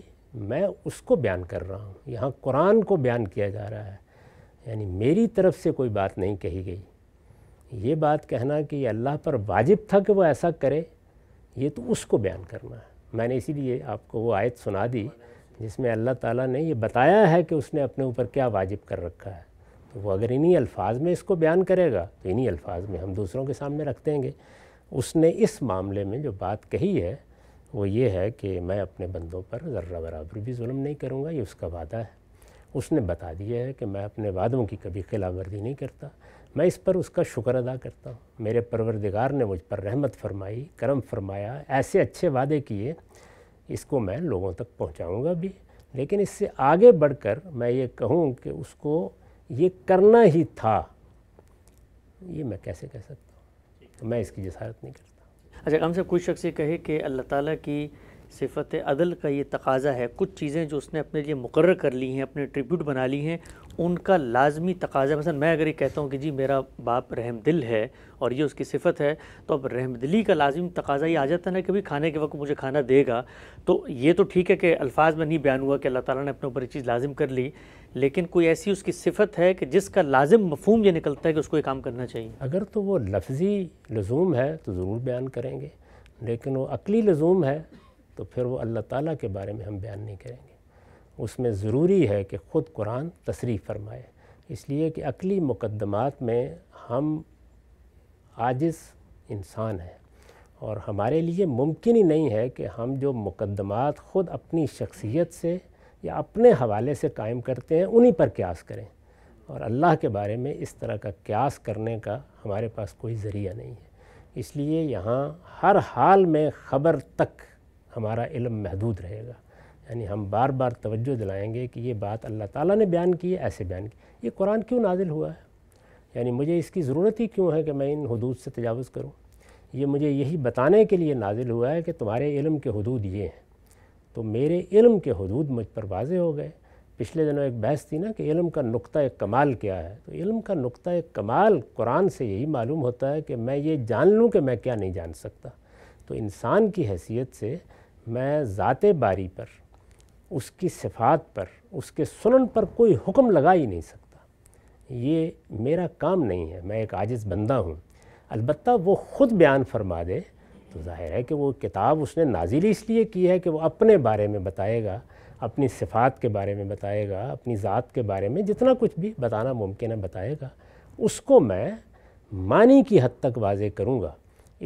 मैं उसको बयान कर रहा हूँ यहाँ कुरान को बयान किया जा रहा है यानी मेरी तरफ से कोई बात नहीं कही गई ये बात कहना कि अल्लाह पर वाजिब था कि वो ऐसा करे ये तो उसको बयान करना है मैंने इसीलिए आपको वो आयत सुना दी जिसमें अल्लाह ताला ने ये बताया है कि उसने अपने ऊपर क्या वाजिब कर रखा है तो वो अगर इन्हीं अल्फाज में इसको बयान करेगा तो इन्हीं अल्फाज में हम दूसरों के सामने रख देंगे उसने इस मामले में जो बात कही है वो ये है कि मैं अपने बंदों पर ज़र्रा बराबर भी जुल्म नहीं करूँगा ये उसका वादा है उसने बता दिया है कि मैं अपने वादों की कभी खिलाफ वर्जी नहीं करता मैं इस पर उसका शुक्र अदा करता हूँ मेरे परवरदिगार ने मुझ पर रहमत फरमाई करम फरमाया ऐसे अच्छे वादे किए इसको मैं लोगों तक पहुँचाऊँगा भी लेकिन इससे आगे बढ़कर मैं ये कहूँ कि उसको ये करना ही था ये मैं कैसे कह सकता हूँ मैं इसकी जसारत नहीं करता अच्छा कम से कुछ शख्स ये कहे कि अल्लाह ताला की सिफत अदल का ये तकाजा है कुछ चीज़ें जो उसने अपने लिए मुकर कर ली हैं अपने ट्रिब्यूट बना ली हैं उनका लाजमी तकाजा मसलन मैं अगर ये कहता हूँ कि जी मेरा बाप रहम दिल है और ये उसकी सिफत है तो अब रहम दिली का लाजमी तकाजा ये आ जाता है ना कि भाई खाने के वक्त मुझे खाना देगा तो ये तो ठीक है कि अल्फाज में नहीं बयान हुआ कि अल्लाह ताला ने अपने ऊपर ये चीज़ लाजिम कर ली लेकिन कोई ऐसी उसकी सिफत है कि जिसका लाजिम मफहम ये निकलता है कि उसको ये काम करना चाहिए अगर तो वो लफ्ज़ी लजूम है तो ज़रूर बयान करेंगे लेकिन वो अकली लजूम है तो फिर वो अल्लाह ताला के बारे में हम बयान नहीं करेंगे उसमें ज़रूरी है कि ख़ुद कुरान तशरी फरमाए इसलिए कि अकली मुकदमात में हम आजिस इंसान हैं और हमारे लिए मुमकिन ही नहीं है कि हम जो मुकदमात ख़ुद अपनी शख्सियत से या अपने हवाले से कायम करते हैं उन्हीं पर क्यास करें और अल्लाह के बारे में इस तरह का क्यास करने का हमारे पास कोई ज़रिया नहीं है इसलिए यहाँ हर हाल में ख़बर तक हमारा इलम महदूद रहेगा यानी हम बार बार तवज्जो दिलाएंगे कि ये बात अल्लाह ताला ने बयान की है ऐसे बयान की ये कुरान क्यों नाजिल हुआ है यानी मुझे इसकी ज़रूरत ही क्यों है कि मैं इन हदूद से तजावज़ करूँ ये मुझे यही बताने के लिए नाजिल हुआ है कि तुम्हारे इलम के हदूद ये हैं तो मेरे इलम के हदूद मुझ पर वाजे हो गए पिछले दिनों एक बहस थी ना कि इलम का नुक्ता एक कमाल क्या है तो इलम का नुक्ता एक कमाल कुरान से यही मालूम होता है कि मैं ये जान लूँ कि मैं क्या नहीं जान सकता तो इंसान की हैसियत से मैं ज़ाते बारी पर उसकी सिफात पर उसके सुनन पर कोई हुक्म लगा ही नहीं सकता ये मेरा काम नहीं है मैं एक आजिज़ बंदा हूँ अलबत् वो ख़ुद बयान फरमा दे तो ज़ाहिर है कि वो किताब उसने नाजिल इसलिए की है कि वो अपने बारे में बताएगा अपनी सिफात के बारे में बताएगा अपनी ज़ात के बारे में जितना कुछ भी बताना मुमकिन है बताएगा उसको मैं मानी की हद तक वाजे करूँगा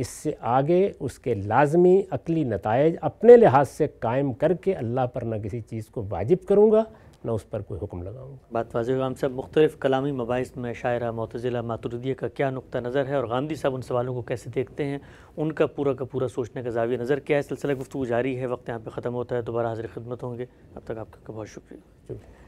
इससे आगे उसके लाजमी अकली नतज अपने लिहाज से कायम करके अल्लाह पर ना किसी चीज़ को वाजिब करूँगा ना उस पर कोई हुक्म लगाऊँगा बात वाजह हम सब मुख्तलिफ़ कलामी मबाइस में शायरा मोतजिला मातरदिया का क्या नुकता नज़र है और गांधी साहब उन सवालों को कैसे देखते हैं उनका पूरा का पूरा सोचने का जाविया नज़र क्या है सिलसिला गुफ्तु जारी है वक्त यहाँ पर ख़त्म होता है दोबारा हाजिर खदमत होंगे अब तक आपका बहुत शुक्रिया